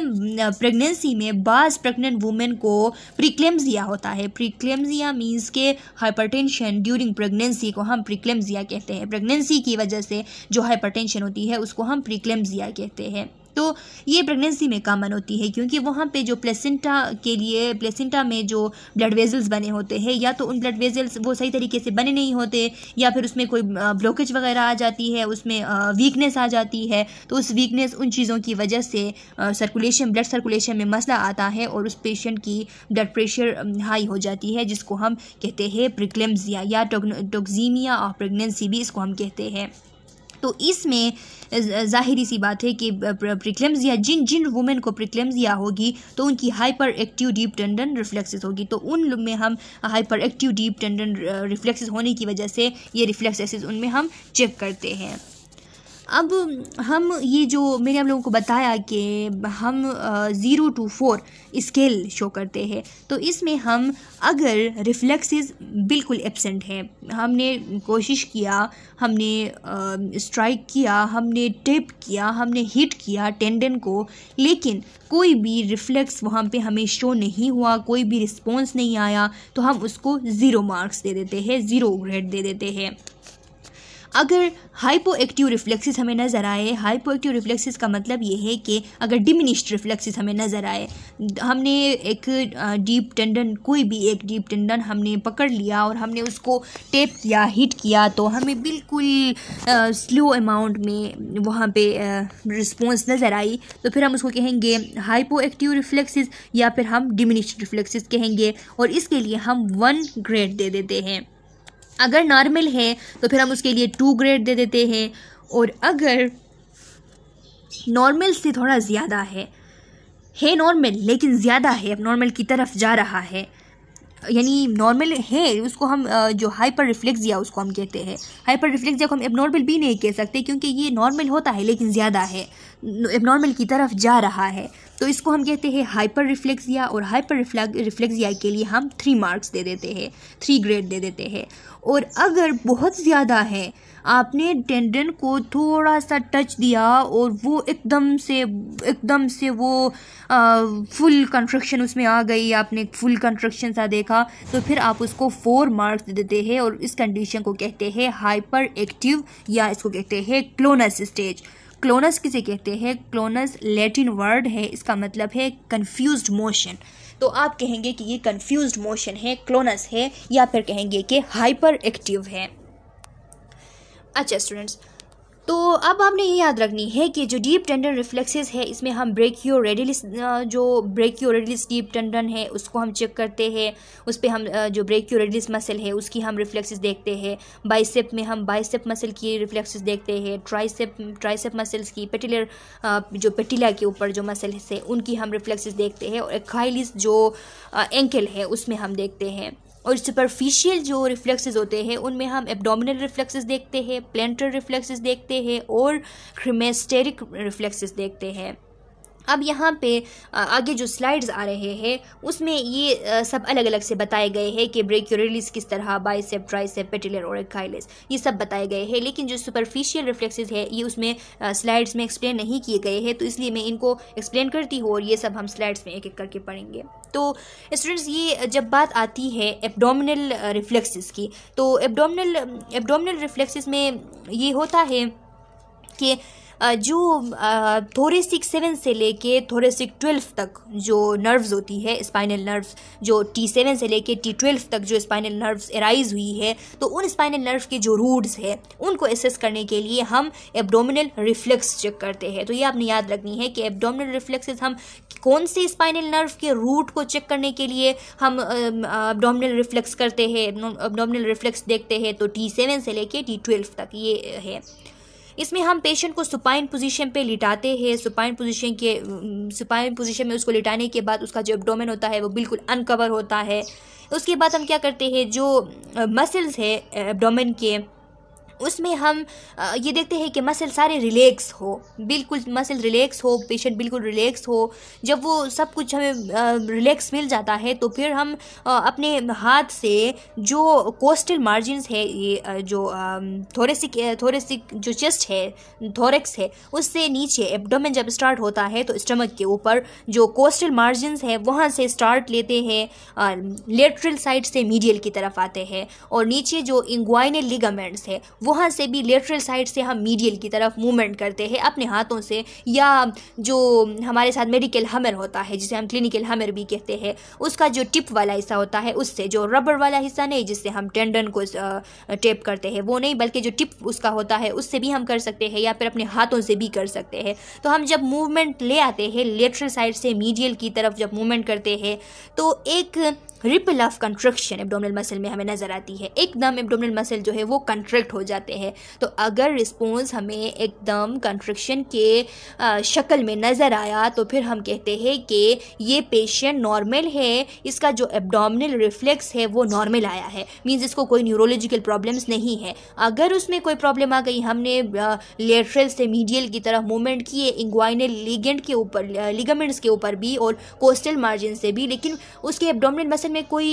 प्रेगनेंसी में बाज़ प्रेग्नेंट वूमेन को प्रिक्लेम्जिया होता है प्रिक्लेम्जिया मीन्स के हाइपरटेंशन ड्यूरिंग प्रेगनेंसी को हम प्रिक्लेम्जिया कहते हैं प्रेगनेंसी की वजह से जो हाइपरटेंशन होती है उसको हम प्रिक्लेम्जिया कहते हैं तो ये प्रेगनेंसी में कामन होती है क्योंकि वहाँ पे जो प्लेसेंटा के लिए प्लेसेंटा में जो ब्लड वेजल्स बने होते हैं या तो उन ब्लड वेजल्स वो सही तरीके से बने नहीं होते या फिर उसमें कोई ब्लॉकेज वगैरह आ जाती है उसमें वीकनेस आ जाती है तो उस वीकनेस उन चीज़ों की वजह से सर्कुलेशन ब्लड सर्कुलेशन में मसला आता है और उस पेशेंट की ब्लड प्रेशर हाई हो जाती है जिसको हम कहते हैं प्रिक्लेम्जिया या टोक्जीमिया ऑफ प्रेगनेंसी भी इसको हम कहते हैं तो इसमें जाहिर सी बात है कि प्रिक्लेम्जिया जिन जिन वुमेन को प्रिक्लेम्जिया होगी तो उनकी hyperactive deep tendon reflexes होगी तो उन में हम hyperactive deep tendon reflexes होने की वजह से ये रिफ्लेक्सेस उनमें हम चेक करते हैं अब हम ये जो मैंने आप लोगों को बताया कि हम zero to four scale show करते हैं तो इसमें हम अगर रिफ्लेक्सेस बिल्कुल एबसेंट हैं हमने कोशिश किया हमने स्ट्राइक किया हमने टेप किया हमने हिट किया टेंडन को लेकिन कोई भी रिफ्लेक्स वहाँ पे हमें शो नहीं हुआ कोई भी रिस्पॉन्स नहीं आया तो हम उसको ज़ीरो मार्क्स दे देते हैं ज़ीरो ग्रेड दे देते हैं अगर हाइपो एक्टिव रिफ्लेक्सिस हमें नज़र आए हाइपो एक्टिव रिफ्लेक्सिस का मतलब ये है कि अगर डिमिनिश्ड रिफ्लेक्सिस हमें नज़र आए हमने एक डीप टेंडन कोई भी एक डीप टेंडन हमने पकड़ लिया और हमने उसको टेप किया हिट किया तो हमें बिल्कुल स्लो अमाउंट में वहाँ पे रिस्पॉन्स नज़र आई तो फिर हम उसको कहेंगे हाइपो एक्टिव रिफ्लेक्सिस या फिर हम डिमिनिश्ड रिफ्लेक्सिस कहेंगे और इसके लिए हम वन ग्रेड दे देते हैं अगर नॉर्मल है तो फिर हम उसके लिए टू ग्रेड दे देते हैं और अगर नॉर्मल से थोड़ा ज़्यादा है है नॉर्मल लेकिन ज़्यादा है अब नॉर्मल की तरफ जा रहा है यानी नॉर्मल है उसको हम जो हाइपर रिफ्लेक्सिया उसको हम कहते हैं हाइपर रिफ्लेक्सिया को हम एबनॉर्मल भी नहीं कह सकते क्योंकि ये नॉर्मल होता है लेकिन ज़्यादा है एबनॉर्मल की तरफ जा रहा है तो इसको हम कहते हैं हाइपर रिफ्लेक्सिया और हाइपर रिफ्लेक्सिया के लिए हम थ्री मार्क्स दे देते हैं थ्री ग्रेड दे देते हैं और अगर बहुत ज़्यादा है आपने टेंडन को थोड़ा सा टच दिया और वो एकदम से एकदम से वो आ, फुल कंस्ट्रक्शन उसमें आ गई आपने फुल कंस्ट्रक्शन सा देखा तो फिर आप उसको फोर मार्क्स देते हैं और इस कंडीशन को कहते हैं हाइपर एक्टिव या इसको कहते हैं क्लोनस स्टेज क्लोनस किसे कहते हैं क्लोनस लैटिन वर्ड है इसका मतलब है कन्फ्यूज मोशन तो आप कहेंगे कि ये कन्फ्यूज मोशन है क्लोनस है या फिर कहेंगे कि हाइपर एक्टिव है अच्छा स्टूडेंट्स तो अब आपने ये याद रखनी है कि जो डीप टेंडन रिफ्लेक्सेस है इसमें हम ब्रेकियो रेडिलिस जो ब्रेकियो रेडिलिस डीप टेंडन है उसको हम चेक करते हैं उस पर हम जो ब्रेकियो रेडिलिस मसल है उसकी हम रिफ्लेक्सेस देखते हैं बाइसेप में हम बाइसेप मसल की रिफ्लेक्सेस देखते हैं ट्राइसेप ट्राइसेप मसल्स की पेटिलर जो पेटिला के ऊपर जो मसल है उनकी हम रिफ्लेक्सेस देखते हैं और एखाइलिस जो एंकल है उसमें हम देखते हैं और सुपरफिशियल जो रिफ्लेक्सेस होते हैं उनमें हम एब्डोमिनल रिफ्लेक्सेस देखते हैं प्लेंटर रिफ्लेक्सेस देखते हैं और क्रिमेस्टेरिक रिफ्लेक्सेस देखते हैं अब यहाँ पे आगे जो स्लाइड्स आ रहे हैं उसमें ये सब अलग अलग से बताए गए हैं कि ब्रेक यू रिलीज किस तरह बाइसेप ट्राइसेप पेटिलर और काइलेस ये सब बताए गए हैं लेकिन जो सुपरफिशियल रिफ्लेक्सेस है ये उसमें स्लाइड्स में एक्सप्लेन नहीं किए गए हैं तो इसलिए मैं इनको एक्सप्लेन करती हूँ और ये सब हम स्लाइड्स में एक एक करके पढ़ेंगे तो स्टूडेंट्स ये जब बात आती है एबडोमिनल रिफ्लेक्सेस की तो एबडोमिनल एबडोमिनल रिफ्लेक्सेस में ये होता है कि जो थोरेसिक सेवन से लेके थोरेसिक ट्वेल्व तक जो नर्व्स होती है स्पाइनल नर्व्स जो टी सेवन से लेके टी ट्वेल्व तक जो स्पाइनल नर्व्स एराइज हुई है तो उन स्पाइनल नर्व के जो रूट्स है उनको एसेस करने के लिए हम एब्डोमिनल रिफ्लेक्स चेक करते हैं तो ये आपने याद रखनी है कि एब्डोमिनल रिफ्लेक्सेस हम कौन से स्पाइनल नर्व के रूट को चेक करने के लिए हम एब्डोमिनल रिफ्लेक्स करते हैं एब्डोमिनल रिफ्लेक्स देखते हैं तो टी सेवन से लेके टी ट्वेल्व तक ये है इसमें हम पेशेंट को सुपाइन पोजीशन पे लिटाते हैं सुपाइन पोजीशन के सुपाइन पोजीशन में उसको लिटाने के बाद उसका जो एबडोमेन होता है वो बिल्कुल अनकवर होता है उसके बाद हम क्या करते हैं जो मसल्स है एबडोमेन के उसमें हम ये देखते हैं कि मसल सारे रिलैक्स हो बिल्कुल मसल रिलैक्स हो पेशेंट बिल्कुल रिलैक्स हो जब वो सब कुछ हमें रिलैक्स मिल जाता है तो फिर हम अपने हाथ से जो कोस्टल मार्जिनस है ये जो थोरेसिक थोरेसिक जो चेस्ट है थोरेक्स है उससे नीचे एब्डोमेन जब स्टार्ट होता है तो स्टमक के ऊपर जो कोस्टल मार्जिनस है वहाँ से स्टार्ट लेते हैं लेटरल साइड से मीडियल की तरफ आते हैं और नीचे जो इंग्वाइनल लिगामेंट्स है वहाँ से भी लेटरल साइड से हम मीडियल की तरफ मूवमेंट करते हैं अपने हाथों से या जो हमारे साथ मेडिकल हमर होता है जिसे हम क्लिनिकल हमर भी कहते हैं उसका जो टिप वाला हिस्सा होता है उससे जो रबड़ वाला हिस्सा नहीं जिससे हम टेंडन को टेप करते हैं वो नहीं बल्कि जो टिप उसका होता है उससे भी हम कर सकते हैं या फिर अपने हाथों से भी कर सकते हैं तो हम जब मूवमेंट ले आते हैं लेटरल साइड से मीडियल की तरफ जब मूवमेंट करते हैं तो एक ripple of contraction abdominal muscle में हमें नज़र आती है एकदम एबडोमिनल मसल जो है वो कंट्रैक्ट हो जाए जाते हैं तो अगर रिस्पॉन्स हमें एकदम कंट्रक्शन के शक्ल में नज़र आया तो फिर हम कहते हैं कि ये पेशेंट नॉर्मल है इसका जो एबडामिनल रिफ्लेक्स है वो नॉर्मल आया है मीन्स इसको कोई न्यूरोलॉजिकल प्रॉब्लम्स नहीं है अगर उसमें कोई प्रॉब्लम आ गई हमने लेटरल से मीडियल की तरफ मूवमेंट किए इंग्वाइनल लिगेंट के ऊपर लिगामेंट्स के ऊपर भी और कोस्टल मार्जिन से भी लेकिन उसके एब्डोमिनल मसल में कोई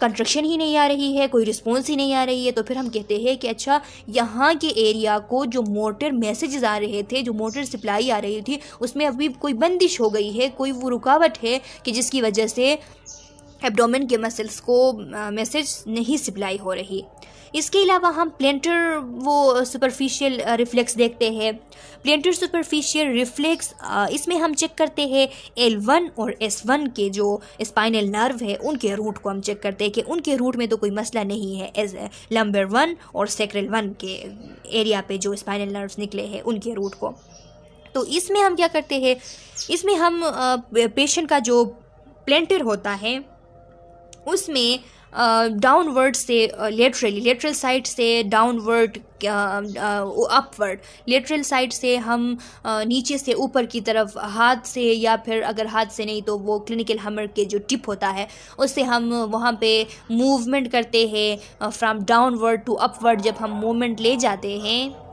कंट्रक्शन ही नहीं आ रही है कोई रिस्पॉन्स ही नहीं आ रही है तो फिर हम कहते हैं कि अच्छा यहाँ के एरिया को जो मोटर मैसेजेस आ रहे थे जो मोटर सप्लाई आ रही थी उसमें अभी कोई बंदिश हो गई है कोई वो रुकावट है कि जिसकी वजह से एब्डोमेन के मसल्स को मैसेज नहीं सप्लाई हो रही इसके अलावा हम प्लेंटर वो सुपरफिशियल रिफ्लेक्स देखते हैं प्लेंटर सुपरफिशियल रिफ्लेक्स इसमें हम चेक करते हैं एल वन और एस वन के जो स्पाइनल नर्व है उनके रूट को हम चेक करते हैं कि उनके रूट में तो कोई मसला नहीं है एज लंबर वन और सेक्रल वन के एरिया पे जो स्पाइनल नर्व निकले हैं उनके रूट को तो इसमें हम क्या करते हैं इसमें हम पेशेंट का जो प्लेंटर होता है उसमें डाउनवर्ड से लेटरली लेटरल साइड से डाउनवर्ड अपवर्ड लेटरल साइड से हम नीचे से ऊपर की तरफ हाथ से या फिर अगर हाथ से नहीं तो वो क्लिनिकल हमर के जो टिप होता है उससे हम वहाँ पे मूवमेंट करते हैं फ्रॉम डाउनवर्ड टू अपवर्ड जब हम मूवमेंट ले जाते हैं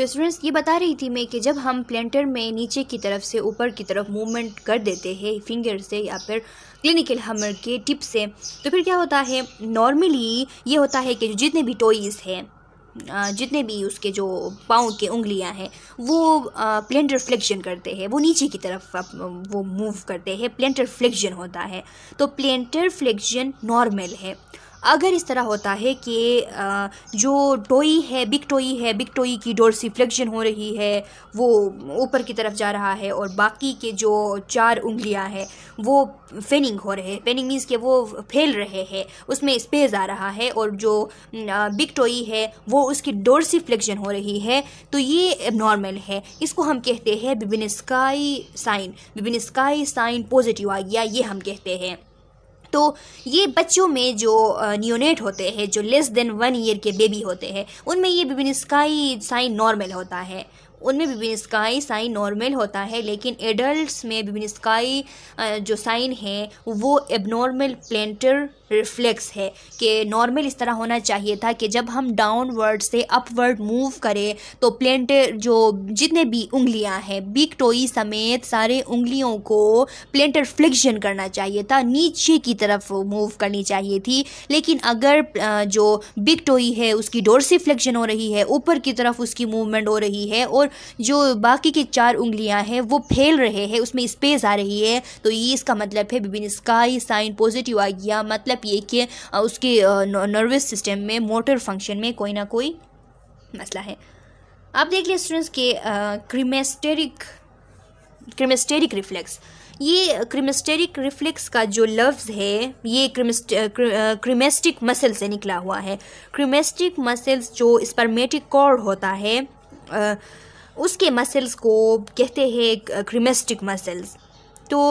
तो स्टूडेंट्स ये बता रही थी मैं कि जब हम प्लेंटर में नीचे की तरफ से ऊपर की तरफ मूवमेंट कर देते हैं फिंगर से या फिर क्लिनिकल हमर के टिप से तो फिर क्या होता है नॉर्मली ये होता है कि जितने भी टॉयज़ हैं जितने भी उसके जो पाँव के उंगलियां हैं वो प्लेंटर फ्लेक्शन करते हैं वो नीचे की तरफ वो मूव करते हैं प्लेंटर फ्लेक्शन होता है तो प्लेंटर फ्लेक्शन नॉर्मल है अगर इस तरह होता है कि जो टोई है बिग टोई है बिग टोई की डोर्सिफ्लेक्शन हो रही है वो ऊपर की तरफ जा रहा है और बाकी के जो चार उंगलियां हैं वो फेनिंग हो रहे हैं फेनिंग मीन्स के वो फैल रहे हैं उसमें स्पेस आ रहा है और जो बिग टोई है वो उसकी डोर्सिफ्लेक्शन हो रही है तो ये नॉर्मल है इसको हम कहते हैं Babinski sign Babinski sign positive आ गया ये हम कहते हैं तो ये बच्चों में जो न्यूनेट होते हैं जो लेस देन वन ईयर के बेबी होते हैं उनमें ये विभिन्न स्काई साइन नॉर्मल होता है उनमें विभिन्नस्काई साइन नॉर्मल होता है लेकिन एडल्ट में विभिन्नस्काई जो साइन है वो एबनॉर्मल प्लेंटर रिफ्लेक्स है कि नॉर्मल इस तरह होना चाहिए था कि जब हम डाउनवर्ड से अपवर्ड मूव करें तो प्लेंटर जो जितने भी उंगलियां हैं बिग टोई समेत सारे उंगलियों को प्लेंटर फ्लिक्शन करना चाहिए था नीचे की तरफ मूव करनी चाहिए थी लेकिन अगर जो बिग टोई है उसकी डोर से फ्लिक्शन हो रही है ऊपर की तरफ उसकी मूवमेंट हो रही है और जो बाकी की चार उंगलियां हैं वो फैल रहे हैं उसमें स्पेस आ रही है तो ये इसका मतलब है विभिन्न स्काई साइन पॉजिटिव आ गया मतलब ये कि उसके नर्वस सिस्टम में मोटर फंक्शन में कोई ना कोई मसला है आप देख लिया स्टूडेंट्स के क्रिमेस्टेरिक क्रिमेस्टेरिक रिफ्लेक्स ये क्रिमेस्टेरिक रिफ्लेक्स का जो लफ्ज़ है ये क्रिमेस्टिक मसल से निकला हुआ है क्रिमेस्टिक मसल्स जो स्पर्मेटिक कॉर्ड होता है आ, उसके मसल्स को कहते हैं क्रिमेस्टिक मसल्स तो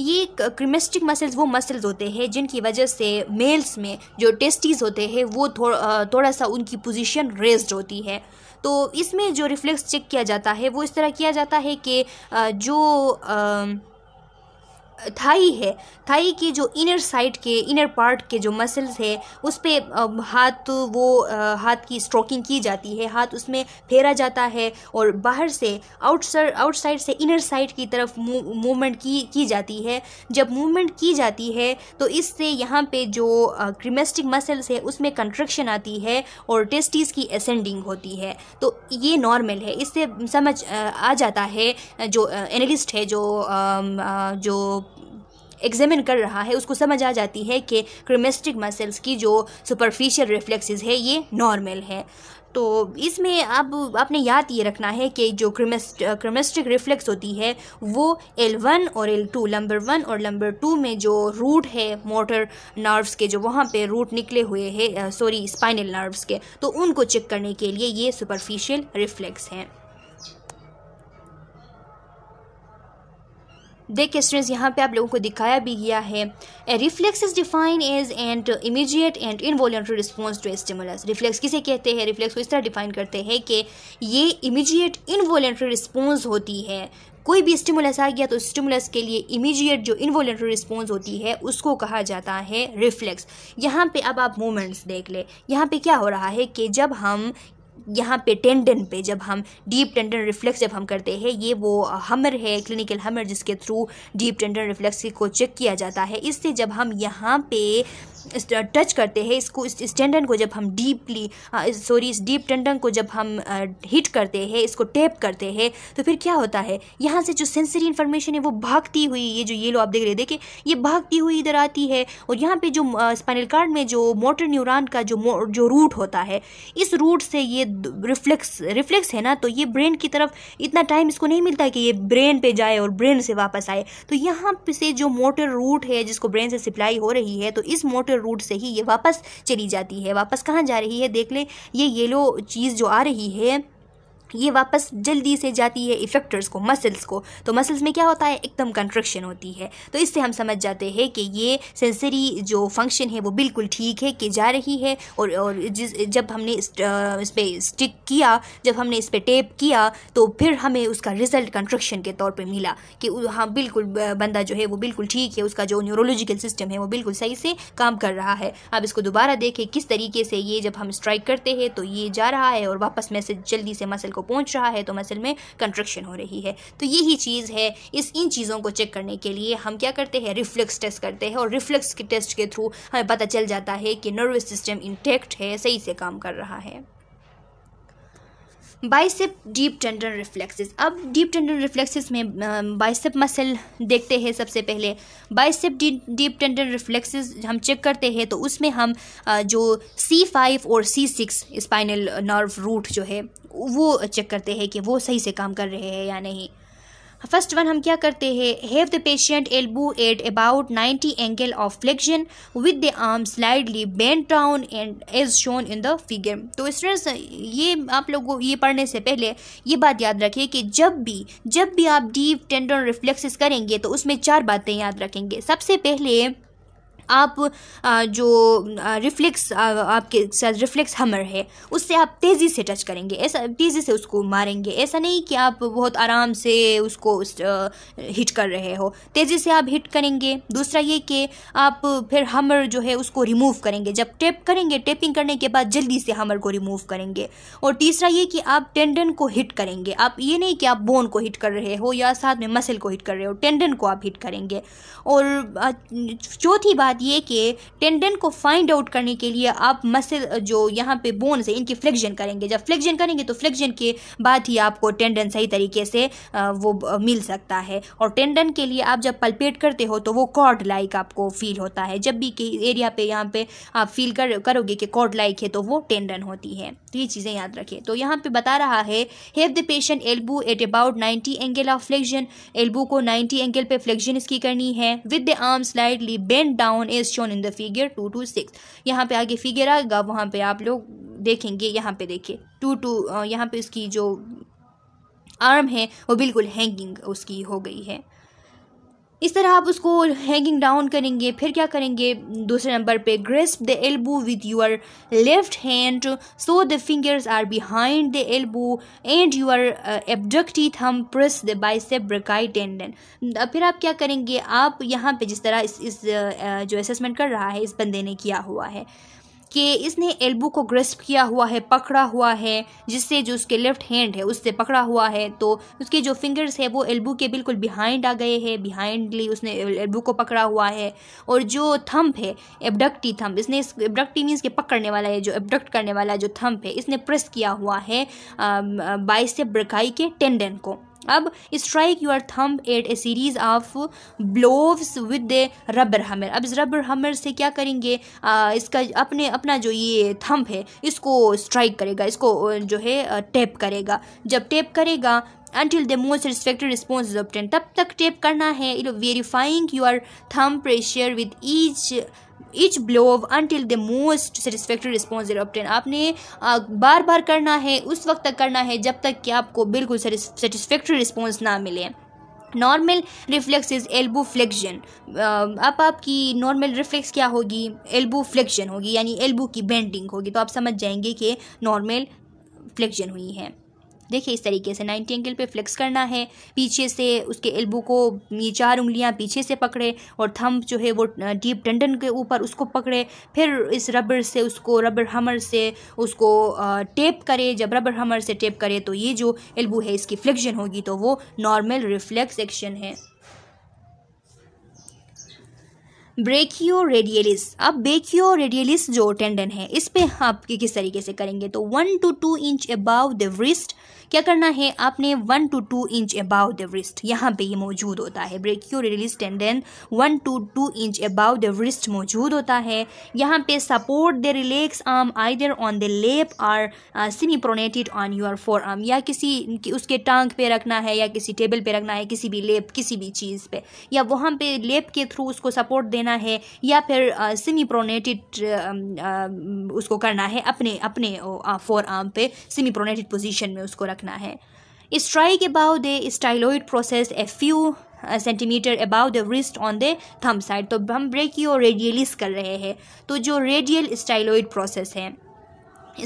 ये क्रिमेस्टिक मसल्स वो मसल्स होते हैं जिनकी वजह से मेल्स में जो टेस्टीज़ होते हैं वो थोड़ा थोड़ा सा उनकी पोजीशन रेस्ड होती है तो इसमें जो रिफ्लेक्स चेक किया जाता है वो इस तरह किया जाता है कि जो आ, थाई है थाई की जो इनर साइड के इनर पार्ट के जो मसल्स है उस पर हाथ वो हाथ की स्ट्रोकिंग की जाती है हाथ उसमें फेरा जाता है और बाहर से आउटसर आउटसाइड से इनर साइड की तरफ मूवमेंट की की जाती है जब मूवमेंट की जाती है तो इससे यहाँ पे जो क्रिमेस्टिक मसल्स है उसमें कंट्रक्शन आती है और टेस्टिस की असेंडिंग होती है तो ये नॉर्मल है इससे समझ आ जाता है जो एनालिस्ट है जो जो एग्जामिन कर रहा है उसको समझ आ जाती है कि क्रिमेस्टिक मसल्स की जो सुपरफिशियल रिफ्लेक्सेस है ये नॉर्मल है तो इसमें अब आपने याद ये रखना है कि जो क्रिमेस्ट क्रिमेस्टिक रिफ्लेक्स होती है वो एल वन और एल टू लंबर वन और लंबर टू में जो रूट है मोटर नर्व्स के जो वहाँ पे रूट निकले हुए हैं सॉरी स्पाइनल नर्व्स के तो उनको चेक करने के लिए ये सुपरफिशियल रिफ्लेक्स हैं देखिए स्टूडेंट्स यहाँ पे आप लोगों को दिखाया भी गया है a reflex is define as and immediate and voluntary response to stimulus reflex किसे कहते हैं रिफ्लेक्स को इस तरह डिफाइन करते हैं कि ये इमीडिएट इनवॉलेंट्री रिस्पॉन्स होती है कोई भी स्टिमुलस आ गया तो स्टिमुलस के लिए इमीडिएट जो इन्वोलेंट्री रिस्पॉन्स होती है उसको कहा जाता है रिफ्लेक्स यहाँ पे अब आप मूवमेंट्स देख ले यहाँ पे क्या हो रहा है कि जब हम यहाँ पे टेंडन पे जब हम डीप टेंडन रिफ्लेक्स जब हम करते हैं ये वो हमर है क्लिनिकल हमर जिसके थ्रू डीप टेंडन रिफ्लेक्स को चेक किया जाता है इससे जब हम यहाँ पे टच करते हैं इसको इस, इस टेंडन को जब हम डीपली सॉरी इस डीप टेंडन को जब हम हिट करते हैं इसको टैप करते हैं तो फिर क्या होता है यहाँ से जो सेंसरी इन्फॉर्मेशन है वो भागती हुई ये जो ये लो आप देख रहे हैं देखिए ये भागती हुई इधर आती है और यहाँ पे जो स्पाइनल कार्ड में जो मोटर न्यूरॉन का जो जो रूट होता है इस रूट से ये रिफ्लेक्स रिफ्लेक्स है ना तो ये ब्रेन की तरफ इतना टाइम इसको नहीं मिलता कि ये ब्रेन पर जाए और ब्रेन से वापस आए तो यहाँ से जो मोटर रूट है जिसको ब्रेन से सप्लाई हो रही है तो इस मोटर नेचुरल रूट से ही ये वापस चली जाती है वापस कहाँ जा रही है देख लें ये येलो चीज़ जो आ रही है ये वापस जल्दी से जाती है इफेक्टर्स को मसल्स को तो मसल्स में क्या होता है एकदम कंट्रक्शन होती है तो इससे हम समझ जाते हैं कि ये सेंसरी जो फंक्शन है वो बिल्कुल ठीक है कि जा रही है और और जिस जब हमने इस, इस पर स्टिक किया जब हमने इस पर टेप किया तो फिर हमें उसका रिज़ल्ट कंट्रक्शन के तौर पर मिला कि हाँ बिल्कुल बंदा जो है वो बिल्कुल ठीक है उसका जो न्यूरोलॉजिकल सिस्टम है वो बिल्कुल सही से काम कर रहा है अब इसको दोबारा देखें किस तरीके से ये जब हम स्ट्राइक करते हैं तो ये जा रहा है और वापस मैसेज जल्दी से मसल को पहुंच रहा है तो मसल में कंट्रक्शन हो रही है तो यही चीज़ है इस इन चीज़ों को चेक करने के लिए हम क्या करते हैं रिफ्लेक्स टेस्ट करते हैं और रिफ्लेक्स के टेस्ट के थ्रू हमें पता चल जाता है कि नर्वस सिस्टम इंटेक्ट है सही से काम कर रहा है बाइसेप डीप टेंडन रिफ्लेक्सेस अब डीप टेंडन रिफ्लेक्सेस में बाइसेप मसल देखते हैं सबसे पहले बाइसेप डीप टेंडन रिफ्लेक्सेस हम चेक करते हैं तो उसमें हम जो सी फाइव और C six spinal nerve root जो है वो चेक करते हैं कि वो सही से काम कर रहे हैं या नहीं फर्स्ट वन हम क्या करते हैं have the patient elbow at about 90 angle of flexion with the arm slightly bend down and as shown in the figure तो स्टूडेंट्स ये आप लोगों ये पढ़ने से पहले ये बात याद रखिए कि जब भी जब भी आप डीप टेंडन रिफ्लेक्सेस करेंगे तो उसमें चार बातें याद रखेंगे सबसे पहले आप जो रिफ्लेक्स आपके साथ रिफ्लेक्स हमर है उससे आप तेज़ी से टच करेंगे ऐसा तेज़ी से उसको मारेंगे ऐसा नहीं कि आप बहुत आराम से उसको हिट कर रहे हो तेज़ी से आप हिट करेंगे दूसरा ये कि आप फिर हमर जो है उसको रिमूव करेंगे जब टेप करेंगे टेपिंग करने के बाद जल्दी से हमर को रिमूव करेंगे और तीसरा ये कि आप टेंडन को हिट करेंगे आप ये नहीं कि आप बोन को हिट कर रहे हो या साथ में मसल को हिट कर रहे हो टेंडन को आप हिट करेंगे और चौथी बात बात ये कि टेंडन को फाइंड आउट करने के लिए आप मसल जो यहाँ पे बोन्स है इनकी फ्लेक्शन करेंगे जब फ्लेक्शन करेंगे तो फ्लेक्शन के बाद ही आपको टेंडन सही तरीके से वो मिल सकता है और टेंडन के लिए आप जब पल्पेट करते हो तो वो कॉर्ड लाइक आपको फील होता है जब भी कहीं एरिया पे यहाँ पे आप फील कर करोगे कि कॉर्ड लाइक है तो वो टेंडन होती है तो ये चीज़ें याद रखें तो यहाँ पे बता रहा है have the patient elbow at about 90 angle of flexion elbow को 90 एंगल पे फ्लेक्शन इसकी करनी है with the arm slightly bend down down is shown in the figure two two six यहाँ पे आगे फिगर आएगा वहाँ पे आप लोग देखेंगे यहाँ पे देखिए टू टू यहाँ पे उसकी जो आर्म है वो बिल्कुल हैंगिंग उसकी हो गई है इस तरह आप उसको हैंगिंग डाउन करेंगे फिर क्या करेंगे दूसरे नंबर पे grasp the elbow with your left hand so the fingers are behind the elbow and your abducted thumb press the bicep brachii tendon फिर आप क्या करेंगे आप यहाँ पे जिस तरह इस, इस uh, uh, जो असेसमेंट कर रहा है इस बंदे ने किया हुआ है कि इसने एल्बू को ग्रेस्प किया हुआ है पकड़ा हुआ है जिससे जो उसके लेफ्ट हैंड है उससे पकड़ा हुआ है तो उसके जो फिंगर्स है वो एल्बू के बिल्कुल बिहाइंड आ गए हैं बिहाइंडली उसने एल्बू को पकड़ा हुआ है और जो थम्प है एबडक्टी थम्प इसने इस एबडक्टी मीन्स के पकड़ने वाला है जो एबडक्ट करने वाला जो थम्प है इसने प्रेस किया हुआ है बाइसेप ब्रकाई के टेंडन को अब strike your thumb at a series of blows with the rubber hammer अब इस रबर हमर से क्या करेंगे आ, इसका अपने अपना जो ये थंब है इसको स्ट्राइक करेगा इसको जो है टेप करेगा जब टेप करेगा until the most satisfactory response is obtained तब तक टेप करना है verifying your thumb pressure with each each blow until the most satisfactory response obtain आपने बार बार करना है उस वक्त तक करना है जब तक कि आपको बिल्कुल सेटिस्फेक्ट्री रिस्पॉन्स ना मिले normal reflex is elbow flexion अब आपकी नॉर्मल रिफ्लेक्स क्या होगी एल्बो फ्लेक्शन होगी यानी एल्बो की बेंडिंग होगी तो आप समझ जाएंगे कि नॉर्मल फ्लेक्शन हुई है देखिए इस तरीके से नाइन्टी एंगल पे फ्लेक्स करना है पीछे से उसके एल्बो को ये चार उंगलियां पीछे से पकड़े और थंब जो है वो डीप डंडन के ऊपर उसको पकड़े फिर इस रबर से उसको रबर हमर से उसको टेप करे जब रबर हमर से टेप करे तो ये जो एल्बो है इसकी फ्लेक्शन होगी तो वो नॉर्मल रिफ्लेक्स एक्शन है ब्रेकियो रेडियलिस अब ब्रेकियो रेडियलिस जो टेंडन है इस पर आप किस तरीके से करेंगे तो one two two inch above the wrist क्या करना है आपने one two two inch above the wrist यहाँ पे ये मौजूद होता है brachio release tendon one two two inch above the wrist मौजूद होता है यहाँ पे support the relax arm either on the lap और semi pronated on your forearm या किसी उसके टांग पे रखना है या किसी टेबल पे रखना है किसी भी लेप किसी भी चीज़ पे या वहाँ पे लेप के थ्रू उसको सपोर्ट देना है या फिर semi uh, pronated um, uh, उसको करना है अपने अपने फोर आर्म uh, पे सिमी प्रोनेटेड पोजिशन में उसको रखना रखना है strike above the styloid process a few centimetre above the wrist on the thumb side तो हम ब्रेकियो रेडियलिस कर रहे हैं तो जो रेडियल स्टाइलोइड प्रोसेस है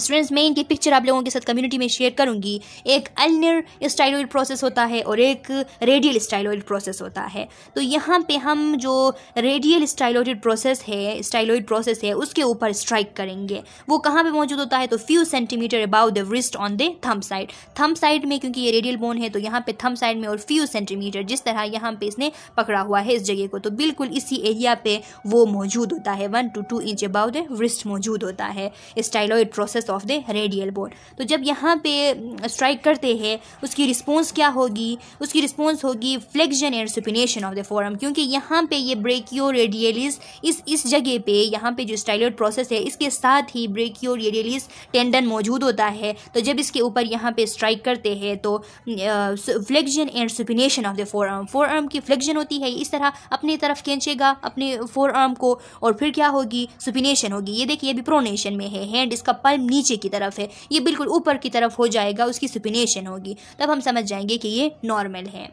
स्टूडेंट्स मैं इनकी पिक्चर आप लोगों के साथ कम्युनिटी में शेयर करूंगी एक अल्नियर स्टाइलोइड प्रोसेस होता है और एक रेडियल स्टाइलॉइड प्रोसेस होता है तो यहाँ पे हम जो रेडियल स्टाइलोइड प्रोसेस है स्टाइलोइड प्रोसेस है उसके ऊपर स्ट्राइक करेंगे वो कहाँ पे मौजूद होता है तो few centimetre above the wrist on the thumb side thumb side में क्योंकि ये रेडियल बोन है तो यहाँ पे थम साइड में और फ्यू सेंटीमीटर जिस तरह यहाँ पे इसने पकड़ा हुआ है इस जगह को तो बिल्कुल इसी एरिया पे वो मौजूद होता है one two two inch above the wrist मौजूद होता है styloid process surface of the radial bone तो जब यहाँ पे स्ट्राइक करते हैं उसकी रिस्पॉन्स क्या होगी उसकी रिस्पॉन्स होगी flexion and supination of the forearm क्योंकि यहाँ पे ये ब्रेकियो रेडियलिस इस इस जगह पे यहाँ पे जो स्टाइलोड प्रोसेस है इसके साथ ही ब्रेकियो रेडियलिस टेंडन मौजूद होता है तो जब इसके ऊपर यहाँ पे स्ट्राइक करते हैं तो flexion and supination of the forearm forearm की फ्लेक्जन होती है इस तरह अपनी तरफ खींचेगा अपने फोर आर्म को और फिर क्या होगी सुपिनेशन होगी ये देखिए अभी प्रोनेशन में है हैंड इसका पल्प नीचे की तरफ है ये बिल्कुल ऊपर की तरफ हो जाएगा उसकी सुपिनेशन होगी तब हम समझ जाएंगे कि ये नॉर्मल है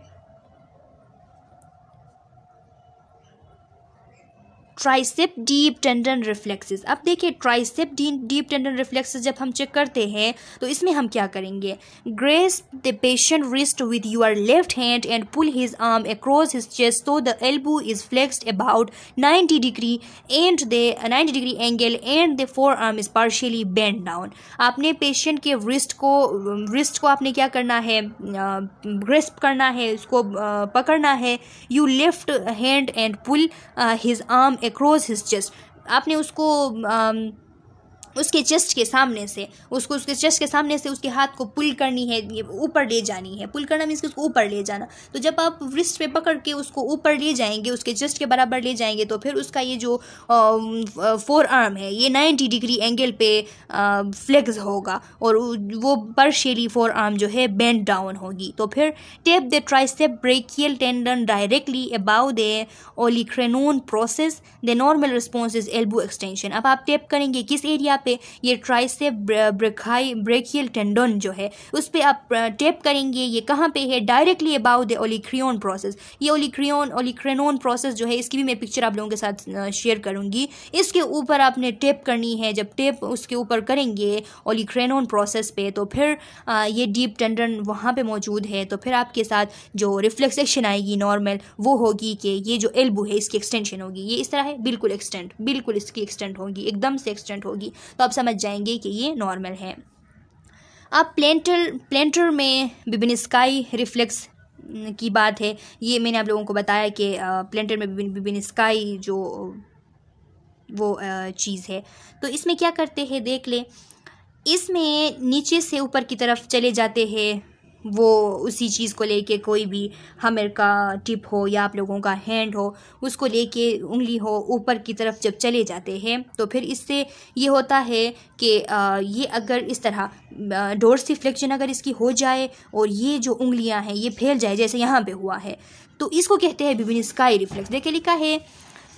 ट्राइसेप डीप टेंडन रिफ्लेक्सेस अब देखिए ट्राइसेप डीप टेंडन रिफ्लेक्सेस जब हम चेक करते हैं तो इसमें हम क्या करेंगे grasp the patient wrist with your left hand and pull his arm across his chest so the elbow is flexed about 90 degree and the 90 degree angle and the forearm is partially bend down आपने पेशेंट के रिस्ट को रिस्ट को आपने क्या करना है ग्रेस्प करना है उसको पकड़ना है you left hand and pull his arm across his chest आपने उसको उसके चेस्ट के सामने से उसको उसके चेस्ट के सामने से उसके हाथ को पुल करनी है ऊपर ले जानी है पुल करना मीन्स उसको ऊपर ले जाना तो जब आप रिस्ट पे पकड़ के उसको ऊपर ले जाएंगे उसके चेस्ट के बराबर ले जाएंगे तो फिर उसका ये जो फोर um, आर्म uh, है ये नाइन्टी डिग्री एंगल पे फ्लेक्स uh, होगा और वो पर्शियली फोर आर्म जो है बेंड डाउन होगी तो फिर tap the triceps brachial tendon directly above the olecranon process the normal response is elbow extension अब आप टेप करेंगे किस एरिया पे ये ट्राई से ब्रेखाई ब्रेकियल टेंडोन जो है उस पर आप टेप करेंगे ये कहाँ पे है directly above the olecranon process ये ओलिक्रियोन ओलिक्रेनोन प्रोसेस जो है इसकी भी मैं पिक्चर आप लोगों के साथ शेयर करूँगी इसके ऊपर आपने टेप करनी है जब टेप उसके ऊपर करेंगे ओलिक्रेनोन प्रोसेस पे तो फिर ये डीप टेंडन वहाँ पर मौजूद है तो फिर आपके साथ जो रिफ्लेक्सेशन आएगी नॉर्मल वो होगी कि ये जो एल्बू है इसकी एक्सटेंशन होगी ये इस तरह है बिल्कुल एक्सटेंड बिल्कुल इसकी एक्सटेंड होगी एकदम से एक्सटेंड होगी तो आप समझ जाएंगे कि ये नॉर्मल है अब प्लेंटर प्लेंटर में विभिन्न स्काई रिफ्लेक्स की बात है ये मैंने आप लोगों को बताया कि प्लेंटर में विभिन्न स्काई जो वो चीज़ है तो इसमें क्या करते हैं देख लें इसमें नीचे से ऊपर की तरफ चले जाते हैं वो उसी चीज़ को लेके कोई भी हमर का टिप हो या आप लोगों का हैंड हो उसको लेके उंगली हो ऊपर की तरफ जब चले जाते हैं तो फिर इससे ये होता है कि ये अगर इस तरह फ्लेक्शन अगर इसकी हो जाए और ये जो उंगलियां हैं ये फैल जाए जैसे यहाँ पे हुआ है तो इसको कहते हैं विभिन्न स्काई रिफ्लेक्स देखिए लिखा है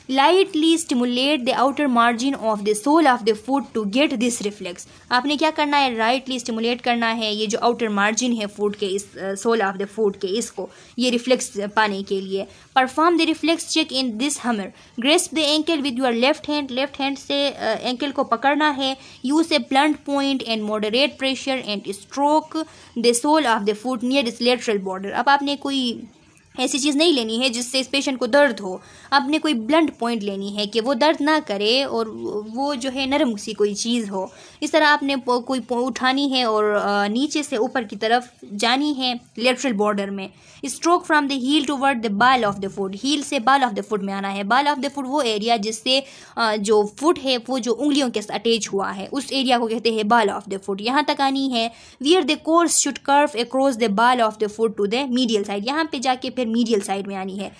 lightly stimulate the outer margin of the sole of the foot to get this reflex आपने क्या करना है राइटली स्टिमुलेट करना है ये जो आउटर मार्जिन है फूड के इस सोल ऑफ द फूड के इसको ये रिफ्लेक्स पाने के लिए perform the reflex check in this hammer grasp the ankle with your left hand left hand से एंकल uh, को पकड़ना है use a blunt point and moderate pressure and stroke the sole of the foot near is lateral border अब आपने कोई ऐसी चीज़ नहीं लेनी है जिससे इस पेशेंट को दर्द हो आपने कोई ब्लंट पॉइंट लेनी है कि वो दर्द ना करे और वो जो है नरम सी कोई चीज़ हो इस तरह आपने कोई उठानी है और नीचे से ऊपर की तरफ जानी है लेटरल बॉर्डर में stroke from the heel toward the ball of the foot heel से बाल ऑफ द फुट में आना है बाल ऑफ द फुट वो एरिया जिससे जो फुट है वो जो उंगलियों के साथ अटैच हुआ है उस एरिया को कहते हैं बाल ऑफ द फुट यहाँ तक आनी है where the course should curve across the ball of the foot to the medial side यहाँ पे जाके फिर मीडियल साइड में आनी है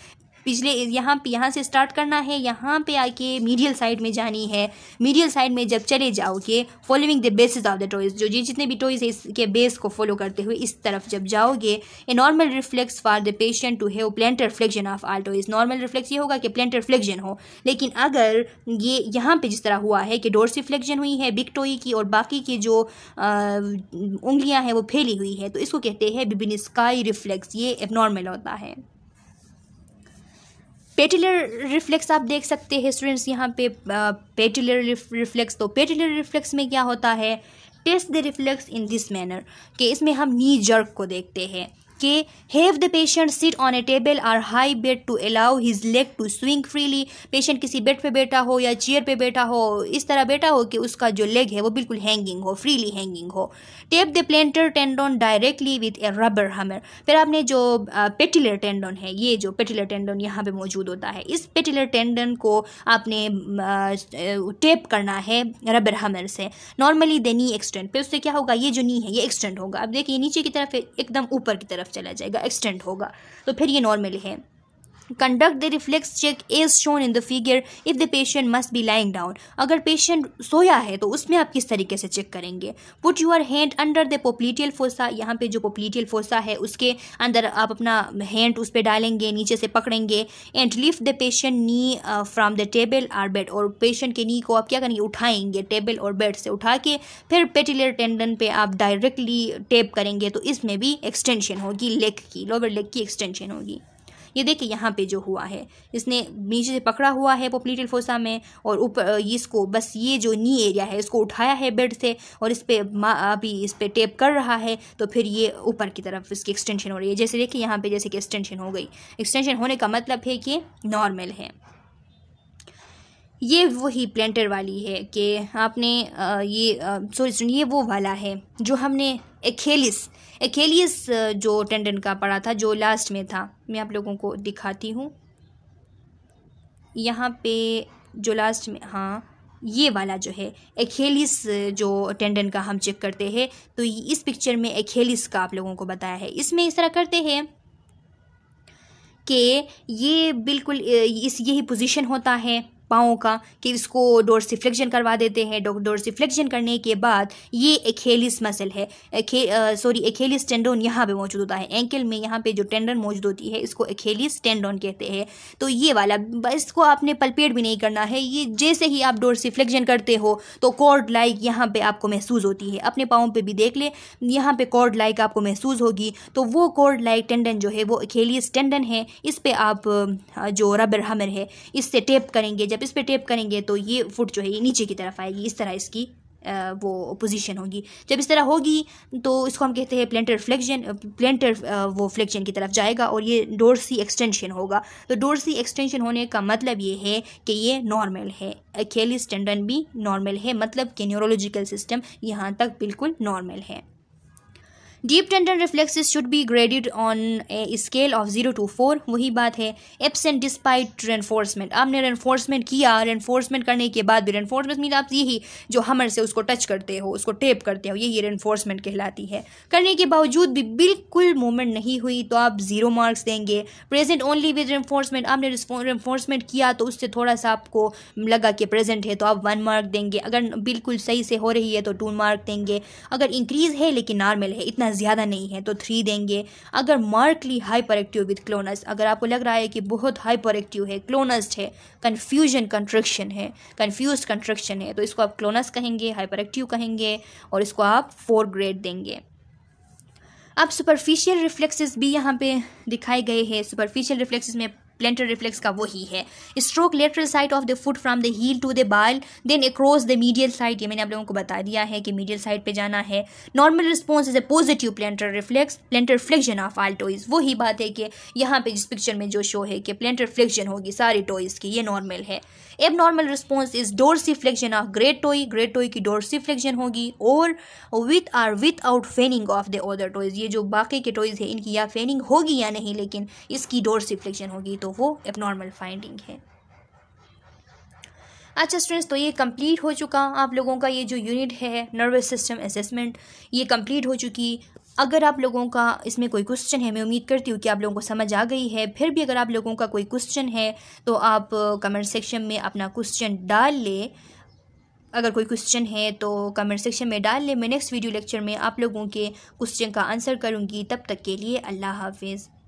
पिछले यहाँ पे यहाँ से स्टार्ट करना है यहाँ पे आके मीडियल साइड में जानी है मीडियल साइड में जब चले जाओगे following the bases of the toes जो जितने भी टॉयज है इसके बेस को फॉलो करते हुए इस तरफ जब जाओगे a normal reflex for the patient to have plantar reflection of all toes normal reflex ये होगा कि प्लेंट रिफ्लेक्शन हो लेकिन अगर ये यहाँ पर जिस तरह हुआ है कि डोर्स रिफ्लेक्शन हुई है बिग टोई की और बाकी की जो उंगलियाँ हैं वो फैली हुई है तो इसको कहते हैं बिबिन स्काई रिफ्लेक्स ये एबनॉर्मल होता है पेटिलर रिफ्लेक्स आप देख सकते हैं स्टूडेंट्स यहाँ पे पेटिलर रिफ्लेक्स तो पेटिलर रिफ्लेक्स में क्या होता है test the reflex in this manner कि इसमें हम नी जर्क को देखते हैं के have the patient sit on a table or high bed to allow his leg to swing freely patient किसी बेड पे बैठा हो या चेयर पे बैठा हो इस तरह बैठा हो कि उसका जो लेग है वो बिल्कुल हैंगिंग हो फ्रीली हैंगिंग हो tap the plantar tendon directly with a rubber hammer फिर आपने जो पेटिलर टेंडन है ये जो पेटिलर टेंडन यहाँ पे मौजूद होता है इस पेटिलर टेंडन को आपने टेप करना है रबर हमर से नॉर्मली द नी एक्सटेंड फिर उससे क्या होगा ये जो नी है ये एक्सटेंड होगा अब देखिए नीचे की तरफ एकदम ऊपर की तरफ तरफ चला जाएगा एक्सटेंड होगा तो फिर ये नॉर्मल है conduct the reflex check as shown in the figure if the patient must be lying down अगर पेशेंट सोया है तो उसमें आप किस तरीके से चेक करेंगे put your hand under the popliteal fossa यहाँ पे जो पोपलीटियल फोसा है उसके अंदर आप अपना हैंड उस पर डालेंगे नीचे से पकड़ेंगे and lift the patient knee from the table or bed और पेशेंट के नी को आप क्या करेंगे उठाएंगे टेबल और बेड से उठा के फिर पेटिलर टेंडन पे आप डायरेक्टली टेप करेंगे तो इसमें भी एक्सटेंशन होगी लेग की लोअर लेग की एक्सटेंशन होगी ये देखिए यहाँ पे जो हुआ है इसने नीचे से पकड़ा हुआ है पोपलीटल फोसा में और ऊपर इसको बस ये जो नी एरिया है इसको उठाया है बेड से और इस पर अभी इस पर टेप कर रहा है तो फिर ये ऊपर की तरफ इसकी एक्सटेंशन हो रही है जैसे देखिए यहाँ पे जैसे कि एक्सटेंशन हो गई एक्सटेंशन होने का मतलब है कि नॉर्मल है ये वही प्लेंटर वाली है कि आपने ये सॉरी ये वो वाला है जो हमने एखेलिस एखेलियस जो टेंडन का पड़ा था जो लास्ट में था मैं आप लोगों को दिखाती हूँ यहाँ पे जो लास्ट में हाँ ये वाला जो है एखेलिस जो टेंडन का हम चेक करते हैं तो इस पिक्चर में एखेलिस का आप लोगों को बताया है इसमें इस तरह करते हैं कि ये बिल्कुल इस यही पोजीशन होता है पाओं का कि इसको डोर्सिफ्लेक्शन करवा देते हैं डोर्सिफ्लेक्शन करने के बाद ये एखेलिस मसल है सॉरी एखेलिस टेंडोन यहाँ पे मौजूद होता है एंकल में यहाँ पे जो टेंडन मौजूद होती है इसको एखेलिस टेंडोन कहते हैं तो ये वाला इसको आपने पलपेट भी नहीं करना है ये जैसे ही आप डोर्सिफ्लेक्शन करते हो तो कॉर्ड लाइक यहाँ पर आपको महसूस होती है अपने पाओं पर भी देख ले यहाँ पर कॉर्ड लाइक आपको महसूस होगी तो वो कॉर्ड लाइक टेंडन जो है वो एखेलिस टेंडन है इस पर आप जो रबर हमर है इससे टेप करेंगे जब जब इस पर टेप करेंगे तो ये फुट जो है ये नीचे की तरफ आएगी इस तरह इसकी वो पोजीशन होगी जब इस तरह होगी तो इसको हम कहते हैं प्लेंटर फ्लेक्शन प्लेंटर वो फ्लेक्शन की तरफ जाएगा और ये डोरसी एक्सटेंशन होगा तो डोरसी एक्सटेंशन होने का मतलब ये है कि ये नॉर्मल है अकेली स्टेंडन भी नॉर्मल है मतलब कि न्यूरोलॉजिकल सिस्टम यहाँ तक बिल्कुल नॉर्मल है deep tendon reflexes should be graded on a scale of zero to four वही बात है एबसेंट डिस्पाइट रेनफोर्समेंट आपने रेनफोर्समेंट किया रेनफोर्समेंट करने के बाद भी रेनफोर्समेंट मीन आप यही जो हमर से उसको टच करते हो उसको टेप करते हो यही रेनफोर्समेंट कहलाती है करने के बावजूद भी बिल्कुल मूवमेंट नहीं हुई तो आप ज़ीरो मार्क्स देंगे प्रेजेंट ओनली विद रेनफोर्समेंट आपने रेनफोर्समेंट किया तो उससे थोड़ा सा आपको लगा कि प्रेजेंट है तो आप वन मार्क देंगे अगर बिल्कुल सही से हो रही है तो टू मार्क देंगे अगर इंक्रीज़ है लेकिन नॉर्मल है इतना इतना ज़्यादा नहीं है तो थ्री देंगे अगर markedly hyperactive with clonus अगर आपको लग रहा है कि बहुत हाइपर एक्टिव है क्लोनस्ड है कन्फ्यूजन कंट्रक्शन है कन्फ्यूज कंट्रक्शन है तो इसको आप क्लोनस कहेंगे हाइपर एक्टिव कहेंगे और इसको आप फोर ग्रेड देंगे अब सुपरफिशियल रिफ्लेक्सेस भी यहाँ पे दिखाए गए हैं सुपरफिशियल रिफ्लेक्सेस में प्लेंटर रिफ्लेक्स का वही है stroke lateral side of the foot from the heel to the ball then across the medial side ये मैंने आप लोगों को बता दिया है कि मीडियल साइड पे जाना है normal response is a positive plantar reflex plantar flexion of all toes वही बात है कि यहाँ पे जिस पिक्चर में जो शो है कि प्लेंटर फ्लिक्शन होगी सारी टॉयज की ये नॉर्मल है abnormal response is dorsiflexion of great toe great toe की डोरसिफ्लेक्शन होगी और with or without fanning of the other toes ये जो बाकी के टोइज है इनकी या फेनिंग होगी या नहीं लेकिन इसकी डोरसिफ्लेक्शन होगी तो वो एबनॉर्मल फाइंडिंग है अच्छा स्टूडेंट्स तो ये कंप्लीट हो चुका आप लोगों का ये जो यूनिट है नर्वस सिस्टम असेसमेंट ये कंप्लीट हो चुकी अगर आप लोगों का इसमें कोई क्वेश्चन है मैं उम्मीद करती हूँ कि आप लोगों को समझ आ गई है फिर भी अगर आप लोगों का कोई क्वेश्चन है तो आप कमेंट सेक्शन में अपना क्वेश्चन डाल ले अगर कोई क्वेश्चन है तो कमेंट सेक्शन में डाल ले मैं नेक्स्ट वीडियो लेक्चर में आप लोगों के क्वेश्चन का आंसर करूँगी तब तक के लिए अल्लाह हाफिज़